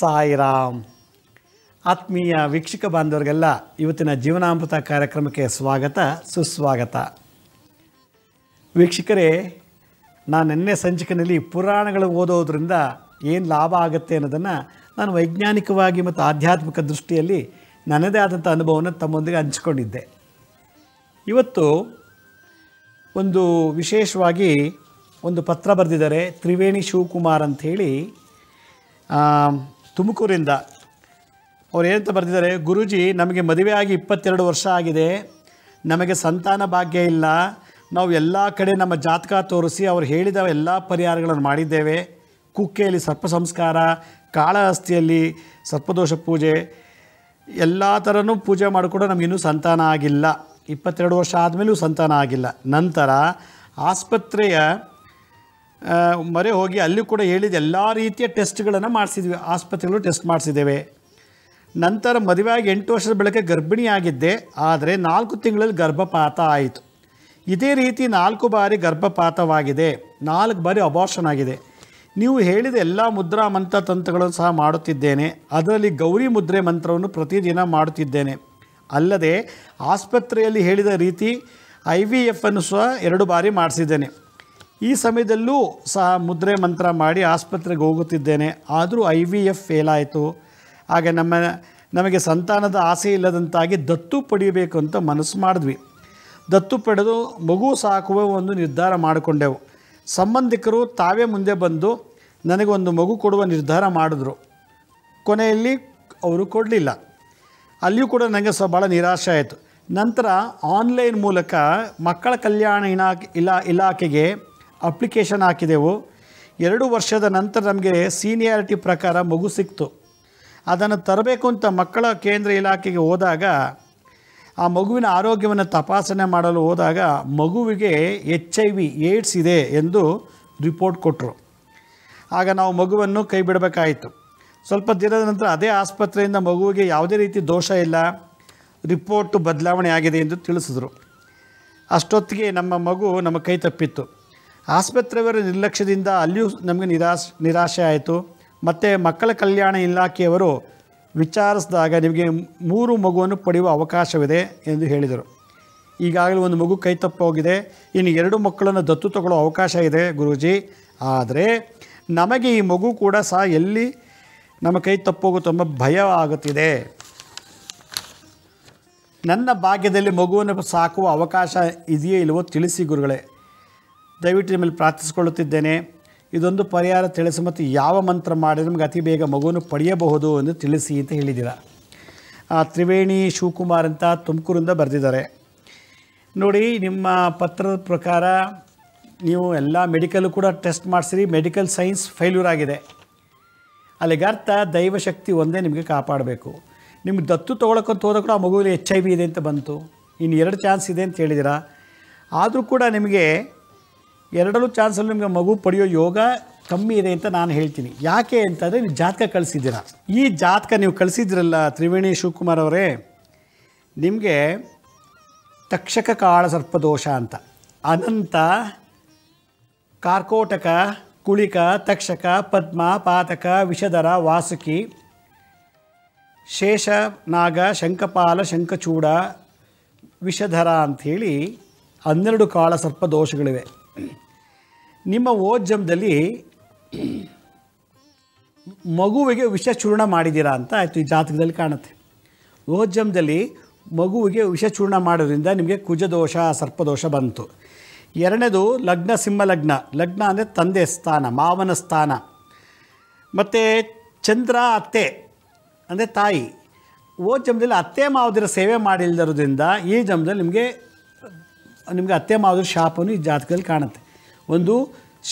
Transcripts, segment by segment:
ಸಾಯಿರಾಮ್ ಆತ್ಮೀಯ ವೀಕ್ಷಕ ಬಾಂಧವರಿಗೆಲ್ಲ ಇವತ್ತಿನ ಜೀವನಾಮೃತ ಕಾರ್ಯಕ್ರಮಕ್ಕೆ ಸ್ವಾಗತ ಸುಸ್ವಾಗತ ವೀಕ್ಷಕರೇ ನಾನು ನಿನ್ನೆ ಸಂಚಿಕೆಯಲ್ಲಿ ಪುರಾಣಗಳು ಓದೋದ್ರಿಂದ ಏನು ಲಾಭ ಆಗುತ್ತೆ ಅನ್ನೋದನ್ನು ನಾನು ವೈಜ್ಞಾನಿಕವಾಗಿ ಮತ್ತು ಆಧ್ಯಾತ್ಮಿಕ ದೃಷ್ಟಿಯಲ್ಲಿ ನನ್ನದೇ ಆದಂಥ ಅನುಭವವನ್ನು ತಮ್ಮೊಂದಿಗೆ ಹಂಚಿಕೊಂಡಿದ್ದೆ ಇವತ್ತು ಒಂದು ವಿಶೇಷವಾಗಿ ಒಂದು ಪತ್ರ ಬರೆದಿದ್ದಾರೆ ತ್ರಿವೇಣಿ ಶಿವಕುಮಾರ್ ಅಂಥೇಳಿ ತುಮಕೂರಿಂದ ಅವ್ರು ಏನಂತ ಬರೆದಿದ್ದಾರೆ ಗುರುಜಿ ನಮಗೆ ಮದುವೆ ಆಗಿ ಇಪ್ಪತ್ತೆರಡು ವರ್ಷ ಆಗಿದೆ ನಮಗೆ ಸಂತಾನ ಭಾಗ್ಯ ಇಲ್ಲ ನಾವು ಎಲ್ಲ ಕಡೆ ನಮ್ಮ ಜಾತಕ ತೋರಿಸಿ ಅವರು ಹೇಳಿದ ಎಲ್ಲ ಪರಿಹಾರಗಳನ್ನು ಮಾಡಿದ್ದೇವೆ ಕುಕ್ಕೆಯಲ್ಲಿ ಸರ್ಪ ಸಂಸ್ಕಾರ ಕಾಳಹಸ್ತಿಯಲ್ಲಿ ಸರ್ಪದೋಷ ಪೂಜೆ ಎಲ್ಲ ಥರನೂ ಪೂಜೆ ಮಾಡಿಕೊಂಡು ನಮಗಿನ್ನೂ ಸಂತಾನ ಆಗಿಲ್ಲ ಇಪ್ಪತ್ತೆರಡು ವರ್ಷ ಆದಮೇಲೂ ಸಂತಾನ ಆಗಿಲ್ಲ ನಂತರ ಆಸ್ಪತ್ರೆಯ ಮೊರೆ ಹೋಗಿ ಅಲ್ಲಿ ಕೂಡ ಹೇಳಿದ ಎಲ್ಲ ರೀತಿಯ ಟೆಸ್ಟ್ಗಳನ್ನು ಮಾಡಿಸಿದ್ವಿ ಆಸ್ಪತ್ರೆಗಳು ಟೆಸ್ಟ್ ಮಾಡಿಸಿದ್ದೇವೆ ನಂತರ ಮದುವೆಯಾಗಿ ಎಂಟು ವರ್ಷದ ಬಳಿಕ ಗರ್ಭಿಣಿಯಾಗಿದ್ದೆ ಆದರೆ ನಾಲ್ಕು ತಿಂಗಳಲ್ಲಿ ಗರ್ಭಪಾತ ಆಯಿತು ಇದೇ ರೀತಿ ನಾಲ್ಕು ಬಾರಿ ಗರ್ಭಪಾತವಾಗಿದೆ ನಾಲ್ಕು ಬಾರಿ ಅಬಾರ್ಷನ್ ಆಗಿದೆ ನೀವು ಹೇಳಿದ ಎಲ್ಲ ಮುದ್ರಾ ಮಂತ್ರ ತಂತ್ರಗಳನ್ನು ಸಹ ಮಾಡುತ್ತಿದ್ದೇನೆ ಅದರಲ್ಲಿ ಗೌರಿ ಮುದ್ರೆ ಮಂತ್ರವನ್ನು ಪ್ರತಿದಿನ ಮಾಡುತ್ತಿದ್ದೇನೆ ಅಲ್ಲದೆ ಆಸ್ಪತ್ರೆಯಲ್ಲಿ ಹೇಳಿದ ರೀತಿ ಐ ವಿ ಎಫನ್ನು ಸಹ ಎರಡು ಬಾರಿ ಮಾಡಿಸಿದ್ದೇನೆ ಈ ಸಮಯದಲ್ಲೂ ಸಹ ಮುದ್ರೆ ಮಂತ್ರ ಮಾಡಿ ಆಸ್ಪತ್ರೆಗೆ ಹೋಗುತ್ತಿದ್ದೇನೆ ಆದರೂ ಐ ವಿ ಎಫ್ ಫೇಲ್ ಆಯಿತು ಹಾಗೆ ನಮ್ಮ ನಮಗೆ ಸಂತಾನದ ಆಸೆ ಇಲ್ಲದಂತಾಗಿ ದತ್ತು ಪಡೆಯಬೇಕು ಅಂತ ಮನಸ್ಸು ಮಾಡಿದ್ವಿ ದತ್ತು ಪಡೆದು ಮಗು ಸಾಕುವ ಒಂದು ನಿರ್ಧಾರ ಮಾಡಿಕೊಂಡೆವು ಸಂಬಂಧಿಕರು ತಾವೇ ಮುಂದೆ ಬಂದು ನನಗೊಂದು ಮಗು ಕೊಡುವ ನಿರ್ಧಾರ ಮಾಡಿದ್ರು ಕೊನೆಯಲ್ಲಿ ಅವರು ಕೊಡಲಿಲ್ಲ ಅಲ್ಲಿಯೂ ಕೂಡ ನನಗೆ ಸ್ವಲ್ಪ ಭಾಳ ನಿರಾಶೆ ಆಯಿತು ನಂತರ ಆನ್ಲೈನ್ ಮೂಲಕ ಮಕ್ಕಳ ಕಲ್ಯಾಣ ಇಲಾಖೆ ಇಲಾಖೆಗೆ ಅಪ್ಲಿಕೇಶನ್ ಹಾಕಿದೆವು ಎರಡು ವರ್ಷದ ನಂತರ ನಮಗೆ ಸೀನಿಯಾರಿಟಿ ಪ್ರಕಾರ ಮಗು ಸಿಕ್ತು ಅದನ್ನು ತರಬೇಕು ಅಂತ ಮಕ್ಕಳ ಕೇಂದ್ರ ಇಲಾಖೆಗೆ ಹೋದಾಗ ಆ ಮಗುವಿನ ಆರೋಗ್ಯವನ್ನು ತಪಾಸಣೆ ಮಾಡಲು ಹೋದಾಗ ಮಗುವಿಗೆ ಎಚ್ ಐ ವಿ ಏಡ್ಸ್ ಇದೆ ಎಂದು ರಿಪೋರ್ಟ್ ಕೊಟ್ಟರು ಆಗ ನಾವು ಮಗುವನ್ನು ಕೈ ಬಿಡಬೇಕಾಯಿತು ಸ್ವಲ್ಪ ದಿನದ ನಂತರ ಅದೇ ಆಸ್ಪತ್ರೆಯಿಂದ ಮಗುವಿಗೆ ಯಾವುದೇ ರೀತಿ ದೋಷ ಇಲ್ಲ ರಿಪೋರ್ಟು ಬದಲಾವಣೆ ಆಗಿದೆ ಎಂದು ತಿಳಿಸಿದರು ಅಷ್ಟೊತ್ತಿಗೆ ನಮ್ಮ ಮಗು ನಮ್ಮ ಕೈ ತಪ್ಪಿತ್ತು ಆಸ್ಪತ್ರೆಯವರ ನಿರ್ಲಕ್ಷ್ಯದಿಂದ ಅಲ್ಲಿಯೂ ನಮಗೆ ನಿರಾಶ್ ನಿರಾಶೆ ಆಯಿತು ಮತ್ತು ಮಕ್ಕಳ ಕಲ್ಯಾಣ ಇಲಾಖೆಯವರು ವಿಚಾರಿಸಿದಾಗ ನಿಮಗೆ ಮೂರು ಮಗುವನ್ನು ಪಡೆಯುವ ಅವಕಾಶವಿದೆ ಎಂದು ಹೇಳಿದರು ಈಗಾಗಲೇ ಒಂದು ಮಗು ಕೈ ತಪ್ಪೋಗಿದೆ ಇನ್ನು ಎರಡು ಮಕ್ಕಳನ್ನು ದತ್ತು ತಗೊಳ್ಳೋ ಅವಕಾಶ ಇದೆ ಗುರುಜಿ ಆದರೆ ನಮಗೆ ಈ ಮಗು ಕೂಡ ಸಹ ಎಲ್ಲಿ ನಮ್ಮ ಕೈ ತಪ್ಪೋಗೋ ತುಂಬ ಭಯ ಆಗುತ್ತಿದೆ ನನ್ನ ಭಾಗ್ಯದಲ್ಲಿ ಮಗುವನ್ನು ಸಾಕುವ ಅವಕಾಶ ಇದೆಯೇ ಇಲ್ಲವೋ ತಿಳಿಸಿ ಗುರುಗಳೇ ದಯವಿಟ್ಟು ನಿಮ್ಮಲ್ಲಿ ಪ್ರಾರ್ಥಿಸಿಕೊಳ್ಳುತ್ತಿದ್ದೇನೆ ಇದೊಂದು ಪರಿಹಾರ ತಿಳಿಸಿ ಮತ್ತು ಯಾವ ಮಂತ್ರ ಮಾಡಿ ನಮಗೆ ಅತಿ ಬೇಗ ಮಗುವನ್ನು ಪಡೆಯಬಹುದು ಎಂದು ತಿಳಿಸಿ ಅಂತ ಹೇಳಿದ್ದೀರ ತ್ರಿವೇಣಿ ಶಿವಕುಮಾರ್ ಅಂತ ತುಮಕೂರಿಂದ ಬರೆದಿದ್ದಾರೆ ನೋಡಿ ನಿಮ್ಮ ಪತ್ರದ ಪ್ರಕಾರ ನೀವು ಎಲ್ಲ ಮೆಡಿಕಲ್ಲು ಕೂಡ ಟೆಸ್ಟ್ ಮಾಡಿಸಿರಿ ಮೆಡಿಕಲ್ ಸೈನ್ಸ್ ಫೈಲ್ಯೂರ್ ಆಗಿದೆ ಅರ್ಥ ದೈವಶಕ್ತಿ ಒಂದೇ ನಿಮಗೆ ಕಾಪಾಡಬೇಕು ನಿಮ್ಗೆ ದತ್ತು ತೊಗೊಳಕ್ಕಂತ ಹೋದ ಕೂಡ ಆ ಮಗುವಲ್ಲಿ ಎಚ್ ಐ ವಿ ಇದೆ ಅಂತ ಬಂತು ಇನ್ನು ಎರಡು ಚಾನ್ಸ್ ಇದೆ ಅಂತ ಹೇಳಿದಿರ ಆದರೂ ಕೂಡ ನಿಮಗೆ ಎರಡರಲ್ಲೂ ಚಾನ್ಸಲ್ಲಿ ನಿಮಗೆ ಮಗು ಪಡೆಯೋ ಯೋಗ ಕಮ್ಮಿ ಇದೆ ಅಂತ ನಾನು ಹೇಳ್ತೀನಿ ಯಾಕೆ ಅಂತಂದರೆ ನೀವು ಜಾತಕ ಕಳಿಸಿದ್ದೀರಾ ಈ ಜಾತಕ ನೀವು ಕಳಿಸಿದ್ರಲ್ಲ ತ್ರಿವೇಣಿ ಶಿವಕುಮಾರ್ ಅವರೇ ನಿಮಗೆ ತಕ್ಷಕ ಕಾಳ ದೋಷ ಅಂತ ಅನಂತ ಕಾರ್ಕೋಟಕ ಕುಳಿಕ ತಕ್ಷಕ ಪದ್ಮ ಪಾತಕ ವಿಷಧರ ವಾಸುಕಿ ಶೇಷ ನಾಗ ಶಂಕಪಾಲ ಶಂಕಚೂಡ ವಿಷಧರ ಅಂಥೇಳಿ ಹನ್ನೆರಡು ಕಾಳ ಸರ್ಪ ದೋಷಗಳಿವೆ ನಿಮ್ಮ ಓಜಮದಲ್ಲಿ ಮಗುವಿಗೆ ವಿಷ ಚೂರ್ಣ ಮಾಡಿದ್ದೀರಾ ಅಂತ ಆಯಿತು ಈ ಜಾತಕದಲ್ಲಿ ಕಾಣುತ್ತೆ ಓಜಮ್ದಲ್ಲಿ ಮಗುವಿಗೆ ವಿಷ ಚೂರ್ಣ ಮಾಡೋದ್ರಿಂದ ನಿಮಗೆ ಕುಜದೋಷ ಸರ್ಪದೋಷ ಬಂತು ಎರಡನೇದು ಲಗ್ನ ಸಿಂಹ ಲಗ್ನ ಲಗ್ನ ಅಂದರೆ ತಂದೆ ಸ್ಥಾನ ಮಾವನ ಸ್ಥಾನ ಮತ್ತು ಚಂದ್ರ ಅತ್ತೆ ಅಂದರೆ ತಾಯಿ ಓ ಜಮದಲ್ಲಿ ಅತ್ತೆ ಮಾವದಿರ ಸೇವೆ ಮಾಡಿಲ್ಲದಿರೋದ್ರಿಂದ ಈ ಜಮದಲ್ಲಿ ನಿಮಗೆ ನಿಮಗೆ ಅತ್ತೆ ಮಾವದ್ರ ಶಾಪನು ಈ ಜಾತಕದಲ್ಲಿ ಕಾಣುತ್ತೆ ಒಂದು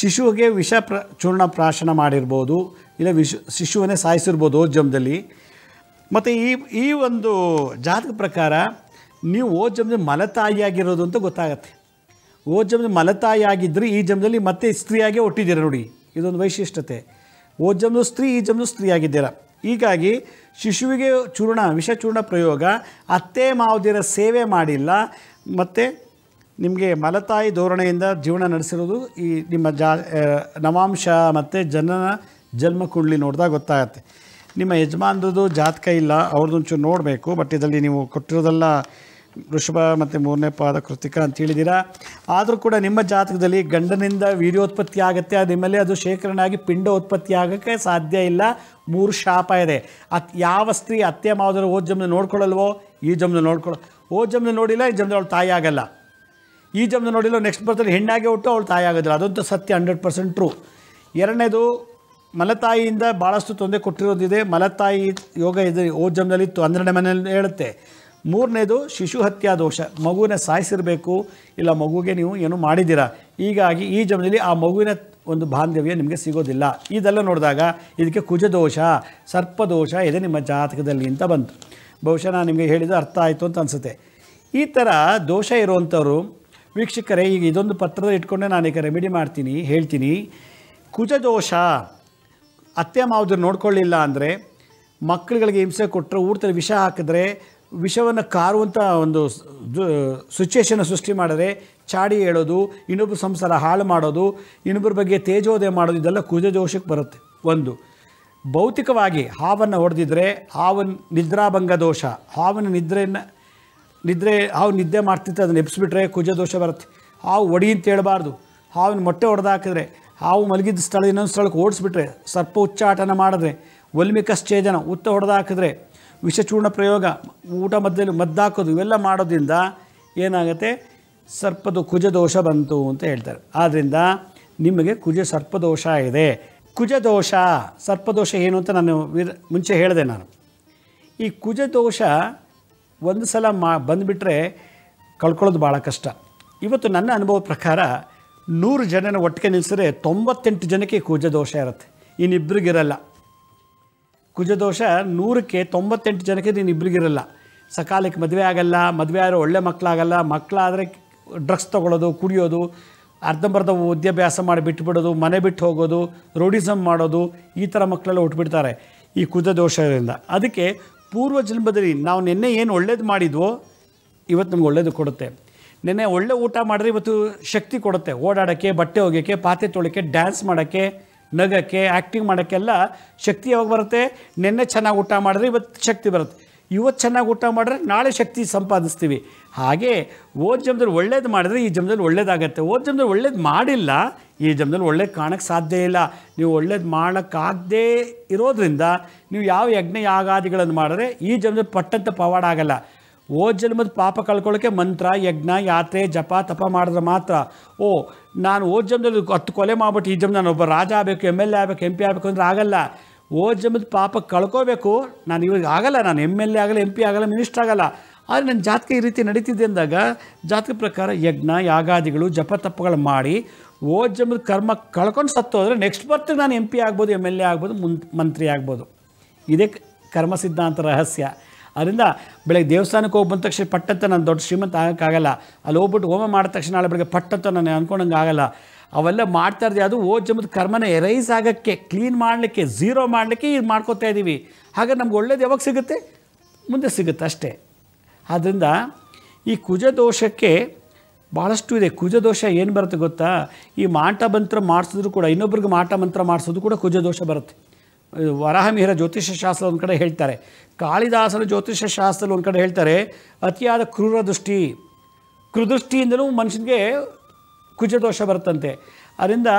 ಶಿಶುವಿಗೆ ವಿಷ ಪ್ರ ಚೂರ್ಣ ಪ್ರಾಶನ ಮಾಡಿರ್ಬೋದು ಇಲ್ಲ ವಿಶು ಶಿಶುವನ್ನೇ ಸಾಯಿಸಿರ್ಬೋದು ಓದ್ಜಮದಲ್ಲಿ ಮತ್ತು ಈ ಈ ಒಂದು ಜಾತಕ ಪ್ರಕಾರ ನೀವು ಓದ್ಜಮದ ಮಲತಾಯಿ ಮಲತಾಯಿಯಾಗಿರೋದು ಅಂತ ಗೊತ್ತಾಗತ್ತೆ ಓದ್ಜಮದ ಮಲತಾಯಿ ಆಗಿದ್ದರೆ ಈ ಜಮ್ದಲ್ಲಿ ಮತ್ತೆ ಸ್ತ್ರೀಯಾಗೆ ಒಟ್ಟಿದ್ದೀರ ನೋಡಿ ಇದೊಂದು ವೈಶಿಷ್ಟ್ಯತೆ ಓದ್ಜಮದ ಸ್ತ್ರೀ ಈ ಜಮದ ಸ್ತ್ರೀ ಆಗಿದ್ದೀರ ಹೀಗಾಗಿ ಶಿಶುವಿಗೆ ಚೂರ್ಣ ವಿಷ ಚೂರ್ಣ ಪ್ರಯೋಗ ಅತ್ತೆ ಮಾವದಿರ ಸೇವೆ ಮಾಡಿಲ್ಲ ಮತ್ತು ನಿಮಗೆ ಮಲತಾಯಿ ಧೋರಣೆಯಿಂದ ಜೀವನ ನಡೆಸಿರೋದು ಈ ನಿಮ್ಮ ಜಾ ನವಾಂಶ ಮತ್ತು ಜನನ ಜನ್ಮ ಕುಂಡಲಿ ನೋಡಿದಾಗ ಗೊತ್ತಾಗತ್ತೆ ನಿಮ್ಮ ಯಜಮಾನ್ದು ಜಾತಕ ಇಲ್ಲ ಅವ್ರದ್ದೊಂಚೂರು ನೋಡಬೇಕು ಬಟ್ ಇದರಲ್ಲಿ ನೀವು ಕೊಟ್ಟಿರೋದೆಲ್ಲ ವೃಷಭ ಮತ್ತು ಮೂರನೇ ಪಾದ ಕೃತಿಕ ಅಂತ ಹೇಳಿದ್ದೀರಾ ಆದರೂ ಕೂಡ ನಿಮ್ಮ ಜಾತಕದಲ್ಲಿ ಗಂಡನಿಂದ ವೀರ್ಯೋತ್ಪತ್ತಿ ಆಗುತ್ತೆ ಅದು ನಿಮ್ಮಲ್ಲಿ ಅದು ಶೇಖರಣೆಯಾಗಿ ಪಿಂಡ ಉತ್ಪತ್ತಿ ಆಗೋಕ್ಕೆ ಸಾಧ್ಯ ಇಲ್ಲ ಮೂರು ಶಾಪ ಇದೆ ಅತ್ ಯಾವ ಸ್ತ್ರೀ ಅತ್ತೆ ಮಾವುದರ ಓದ್ ಜಮ್ನ ನೋಡ್ಕೊಳ್ಳಲ್ವೋ ಈ ಜಮ್ನ ನೋಡ್ಕೊಳ್ಳೋ ಓದ್ ಜಮ್ನ ನೋಡಿಲ್ಲ ಈ ಜಮ್ನ ಅವಳು ತಾಯಿ ಆಗಲ್ಲ ಈ ಜಮ್ನ ನೋಡಿಲ್ಲ ನೆಕ್ಸ್ಟ್ ಬರ್ತಲ್ಲಿ ಹೆಣ್ಣಾಗೆ ಹುಟ್ಟು ಅವಳು ತಾಯಿ ಆಗೋದಿಲ್ಲ ಅದಂತೂ ಸತ್ಯ ಹಂಡ್ರೆಡ್ ಪರ್ಸೆಂಟ್ ಟ್ರೂ ಎರಡನೇದು ಮಲತಾಯಿಯಿಂದ ಭಾಳಷ್ಟು ತೊಂದರೆ ಕೊಟ್ಟಿರೋದಿದೆ ಮಲತಾಯಿ ಯೋಗ ಇದೆ ಓ ಇತ್ತು ಹನ್ನೆರಡನೇ ಮನೆಯಲ್ಲಿ ಹೇಳುತ್ತೆ ಮೂರನೇದು ಶಿಶು ಹತ್ಯಾ ದೋಷ ಮಗುವಿನ ಸಾಯಿಸಿರಬೇಕು ಇಲ್ಲ ಮಗುಗೆ ನೀವು ಏನು ಮಾಡಿದ್ದೀರಾ ಹೀಗಾಗಿ ಈ ಜನ್ಮದಲ್ಲಿ ಆ ಮಗುವಿನ ಒಂದು ಬಾಂಧವ್ಯ ನಿಮಗೆ ಸಿಗೋದಿಲ್ಲ ಇದೆಲ್ಲ ನೋಡಿದಾಗ ಇದಕ್ಕೆ ಕುಜದೋಷ ಸರ್ಪದೋಷ ಇದೆ ನಿಮ್ಮ ಜಾತಕದಲ್ಲಿ ಅಂತ ಬಂತು ಬಹುಶಃ ನಾನು ನಿಮಗೆ ಹೇಳಿದ ಅರ್ಥ ಆಯಿತು ಅಂತ ಅನಿಸುತ್ತೆ ಈ ಥರ ದೋಷ ಇರುವಂಥವ್ರು ವೀಕ್ಷಕರೇ ಈಗ ಇದೊಂದು ಪತ್ರದ ಇಟ್ಕೊಂಡೆ ಈಗ ರೆಮಿಡಿ ಮಾಡ್ತೀನಿ ಹೇಳ್ತೀನಿ ಕುಜದೋಷ ಅತ್ತೆ ಮಾವುದ್ರು ನೋಡ್ಕೊಳ್ಳಿಲ್ಲ ಅಂದರೆ ಮಕ್ಕಳುಗಳಿಗೆ ಹಿಂಸೆ ಕೊಟ್ಟರೆ ಊಟದ ವಿಷ ಹಾಕಿದ್ರೆ ವಿಷವನ್ನು ಕಾರುವಂಥ ಒಂದು ಸಿಚುವೇಶನ್ ಸೃಷ್ಟಿ ಮಾಡಿದ್ರೆ ಚಾಡಿ ಹೇಳೋದು ಇನ್ನೊಬ್ಬರು ಸಂಸಾರ ಹಾಳು ಮಾಡೋದು ಇನ್ನೊಬ್ಬರ ಬಗ್ಗೆ ತೇಜೋದಯ ಮಾಡೋದು ಇದೆಲ್ಲ ಕುಜದೋಷಕ್ಕೆ ಬರುತ್ತೆ ಒಂದು ಭೌತಿಕವಾಗಿ ಹಾವನ್ನು ಹೊಡೆದಿದ್ರೆ ಹಾವನ್ನು ನಿದ್ರಾಭಂಗ ದೋಷ ಹಾವಿನ ನಿದ್ರೆಯನ್ನು ನಿದ್ರೆ ಹಾವು ನಿದ್ದೆ ಮಾಡ್ತಿತ್ತು ಅದನ್ನು ಎಬ್ಸಿಬಿಟ್ರೆ ಕುಜ ದೋಷ ಬರುತ್ತೆ ಹಾವು ಒಡಿ ಅಂತ ಹೇಳ್ಬಾರ್ದು ಹಾವಿನ ಮೊಟ್ಟೆ ಹೊಡೆದು ಹಾಕಿದ್ರೆ ಹಾವು ಮಲಗಿದ್ದ ಸ್ಥಳ ಇನ್ನೊಂದು ಸ್ಥಳಕ್ಕೆ ಓಡಿಸ್ಬಿಟ್ರೆ ಸರ್ಪ ಉಚ್ಚಾಟನ ಮಾಡಿದ್ರೆ ವಲ್ಮಿಕಶ್ಚೇದನ ಉತ್ತ ಹೊಡೆದು ಹಾಕಿದ್ರೆ ವಿಷಚೂರ್ಣ ಪ್ರಯೋಗ ಊಟ ಮಧ್ಯದಲ್ಲಿ ಮದ್ದಾಕೋದು ಇವೆಲ್ಲ ಮಾಡೋದ್ರಿಂದ ಏನಾಗುತ್ತೆ ಸರ್ಪದ ಕುಜದೋಷ ಬಂತು ಅಂತ ಹೇಳ್ತಾರೆ ಆದ್ದರಿಂದ ನಿಮಗೆ ಕುಜ ಸರ್ಪದೋಷ ಇದೆ ಕುಜದೋಷ ಸರ್ಪದೋಷ ಏನು ಅಂತ ನಾನು ಮುಂಚೆ ಹೇಳಿದೆ ನಾನು ಈ ಕುಜದೋಷ ಒಂದು ಸಲ ಮಾ ಬಂದುಬಿಟ್ರೆ ಕಳ್ಕೊಳ್ಳೋದು ಭಾಳ ಕಷ್ಟ ಇವತ್ತು ನನ್ನ ಅನುಭವ ಪ್ರಕಾರ ನೂರು ಜನನ ಒಟ್ಟಿಗೆ ನಿಲ್ಲಿಸಿದ್ರೆ ತೊಂಬತ್ತೆಂಟು ಜನಕ್ಕೆ ಕುಜದೋಷ ಇರುತ್ತೆ ಇನ್ನಿಬ್ರಿಗಿರಲ್ಲ ಕುಜದೋಷ ನೂರಕ್ಕೆ ತೊಂಬತ್ತೆಂಟು ಜನಕ್ಕೆ ಇನ್ನಿಬ್ರಿಗಿರಲ್ಲ ಸಕಾಲಕ್ಕೆ ಮದುವೆ ಆಗಲ್ಲ ಮದುವೆ ಆದರೆ ಒಳ್ಳೆ ಮಕ್ಕಳಾಗಲ್ಲ ಮಕ್ಕಳಾದರೆ ಡ್ರಗ್ಸ್ ತೊಗೊಳ್ಳೋದು ಕುಡಿಯೋದು ಅರ್ಧಂಬರ್ಧ ವಿದ್ಯಾಭ್ಯಾಸ ಮಾಡಿ ಬಿಟ್ಟುಬಿಡೋದು ಮನೆ ಬಿಟ್ಟು ಹೋಗೋದು ರೋಡಿಸಮ್ ಮಾಡೋದು ಈ ಥರ ಮಕ್ಕಳೆಲ್ಲ ಹುಟ್ಟುಬಿಡ್ತಾರೆ ಈ ಕುಜದೋಷದಿಂದ ಅದಕ್ಕೆ ಪೂರ್ವ ಜನ್ಮದಲ್ಲಿ ನಾವು ನಿನ್ನೆ ಏನು ಒಳ್ಳೇದು ಮಾಡಿದ್ವೋ ಇವತ್ತು ನಮ್ಗೆ ಒಳ್ಳೇದು ಕೊಡುತ್ತೆ ನಿನ್ನೆ ಒಳ್ಳೆ ಊಟ ಮಾಡಿದ್ರೆ ಇವತ್ತು ಶಕ್ತಿ ಕೊಡುತ್ತೆ ಓಡಾಡೋಕ್ಕೆ ಬಟ್ಟೆ ಒಗೆಯೋಕ್ಕೆ ಪಾತ್ರೆ ತೊಳೋಕ್ಕೆ ಡ್ಯಾನ್ಸ್ ಮಾಡೋಕ್ಕೆ ನಗಕ್ಕೆ ಆ್ಯಕ್ಟಿಂಗ್ ಮಾಡೋಕ್ಕೆಲ್ಲ ಶಕ್ತಿ ಯಾವಾಗ ಬರುತ್ತೆ ನಿನ್ನೆ ಚೆನ್ನಾಗಿ ಊಟ ಮಾಡಿದ್ರೆ ಇವತ್ತು ಶಕ್ತಿ ಬರುತ್ತೆ ಇವತ್ತು ಚೆನ್ನಾಗಿ ಊಟ ಮಾಡಿದ್ರೆ ನಾಳೆ ಶಕ್ತಿ ಸಂಪಾದಿಸ್ತೀವಿ ಹಾಗೆ ಓದ್ ಜಮದಲ್ಲಿ ಒಳ್ಳೇದು ಮಾಡಿದ್ರೆ ಈ ಜಮದಲ್ಲಿ ಒಳ್ಳೇದಾಗತ್ತೆ ಓದ್ ಜಮದಲ್ಲಿ ಒಳ್ಳೇದು ಮಾಡಿಲ್ಲ ಈ ಜಮದಲ್ಲಿ ಒಳ್ಳೇದು ಕಾಣಕ್ಕೆ ಸಾಧ್ಯ ಇಲ್ಲ ನೀವು ಒಳ್ಳೇದು ಮಾಡೋಕ್ಕಾಗದೇ ಇರೋದ್ರಿಂದ ನೀವು ಯಾವ ಯಜ್ಞ ಯಾಗಾದಿಗಳನ್ನು ಮಾಡಿದ್ರೆ ಈ ಜಮದಲ್ಲಿ ಪಟ್ಟಂತ ಪವಾಡ ಆಗಲ್ಲ ಓ ಜನ್ಮದ ಪಾಪ ಕಳ್ಕೊಳ್ಳೋಕ್ಕೆ ಮಂತ್ರ ಯಜ್ಞ ಯಾತ್ರೆ ಜಪ ತಪ ಮಾಡಿದ್ರೆ ಮಾತ್ರ ಓ ನಾನು ಓದ್ ಜನ್ಮದಲ್ಲಿ ಹತ್ತು ಕೊಲೆ ಮಾಡ್ಬಿಟ್ಟು ಈ ಜನ್ಮ ನಾನು ಒಬ್ಬ ರಾಜ ಆಗಬೇಕು ಎಮ್ ಎಲ್ ಎ ಆಗಬೇಕು ಎಂ ಪಿ ಆಗಬೇಕು ಅಂದರೆ ಆಗಲ್ಲ ಓದ್ ಜಮದ ಪಾಪ ಕಳ್ಕೋಬೇಕು ನಾನು ಇವಾಗ ಆಗಲ್ಲ ನಾನು ಎಮ್ ಎಲ್ ಎ ಆಗಲ್ಲ ಎಂ ಪಿ ಆಗಲ್ಲ ಮಿನಿಸ್ಟರ್ ಆಗಲ್ಲ ಆದರೆ ನನ್ನ ಜಾತ್ರೆ ಈ ರೀತಿ ನಡೀತಿದೆ ಅಂದಾಗ ಜಾತ್ರೆ ಪ್ರಕಾರ ಯಜ್ಞ ಯಾಗಾದಿಗಳು ತಪ್ಪುಗಳು ಮಾಡಿ ಓದ್ ಜಮದ ಕರ್ಮ ಕಳ್ಕೊಂಡು ಸತ್ತು ನೆಕ್ಸ್ಟ್ ಬರ್ತಿಗೆ ನಾನು ಎಂ ಪಿ ಆಗ್ಬೋದು ಎಮ್ ಎಲ್ ಎ ಆಗ್ಬೋದು ಮುನ್ ಮಂತ್ರಿ ಆಗ್ಬೋದು ಇದೇ ಕರ್ಮ ಸಿದ್ಧಾಂತ ರಹಸ್ಯ ಅದರಿಂದ ಬೆಳಗ್ಗೆ ದೇವಸ್ಥಾನಕ್ಕೆ ಹೋಗಿ ಬಂದ ತಕ್ಷಣ ಪಟ್ಟಂತ ನಾನು ದೊಡ್ಡ ಶ್ರೀಮಂತ ಆಗೋಕ್ಕಾಗಲ್ಲ ಅಲ್ಲಿ ಹೋಗ್ಬಿಟ್ಟು ಹೋಮ ಮಾಡಿದ ತಕ್ಷಣ ನಾಳೆ ಬೆಳಗ್ಗೆ ಪಟ್ಟಂತ ನಾನು ಅಂದ್ಕೊಂಡಂಗೆ ಆಗಲ್ಲ ಅವೆಲ್ಲ ಮಾಡ್ತಾ ಇರೋದು ಯಾವುದು ಓ ಜಮದ ಕರ್ಮನ ಎರೈಸ್ ಆಗೋಕ್ಕೆ ಕ್ಲೀನ್ ಮಾಡಲಿಕ್ಕೆ ಝೀರೋ ಮಾಡಲಿಕ್ಕೆ ಇದು ಮಾಡ್ಕೋತಾ ಇದ್ದೀವಿ ಹಾಗೆ ನಮ್ಗೆ ಒಳ್ಳೇದು ಯಾವಾಗ ಸಿಗುತ್ತೆ ಮುಂದೆ ಸಿಗುತ್ತೆ ಅಷ್ಟೇ ಆದ್ದರಿಂದ ಈ ಕುಜದೋಷಕ್ಕೆ ಭಾಳಷ್ಟು ಇದೆ ಕುಜದೋಷ ಏನು ಬರುತ್ತೆ ಗೊತ್ತಾ ಈ ಮಾಟ ಮಂತ್ರ ಮಾಡಿಸಿದ್ರು ಕೂಡ ಇನ್ನೊಬ್ರಿಗೆ ಮಾಟ ಮಂತ್ರ ಮಾಡಿಸೋದು ಕೂಡ ಕುಜದೋಷ ಬರುತ್ತೆ ವರಾಹಮಿಹಿರ ಜ್ಯೋತಿಷ್ಯ ಶಾಸ್ತ್ರ ಒಂದು ಕಡೆ ಹೇಳ್ತಾರೆ ಕಾಳಿದಾಸನ ಜ್ಯೋತಿಷ್ಯ ಶಾಸ್ತ್ರದಲ್ಲಿ ಒಂದು ಕಡೆ ಹೇಳ್ತಾರೆ ಅತಿಯಾದ ಕ್ರೂರ ದೃಷ್ಟಿ ಕೃದೃಷ್ಟಿಯಿಂದಲೂ ಮನುಷ್ಯನಿಗೆ ಕುಜದೋಷ ಬರ್ತಂತೆ ಅದರಿಂದ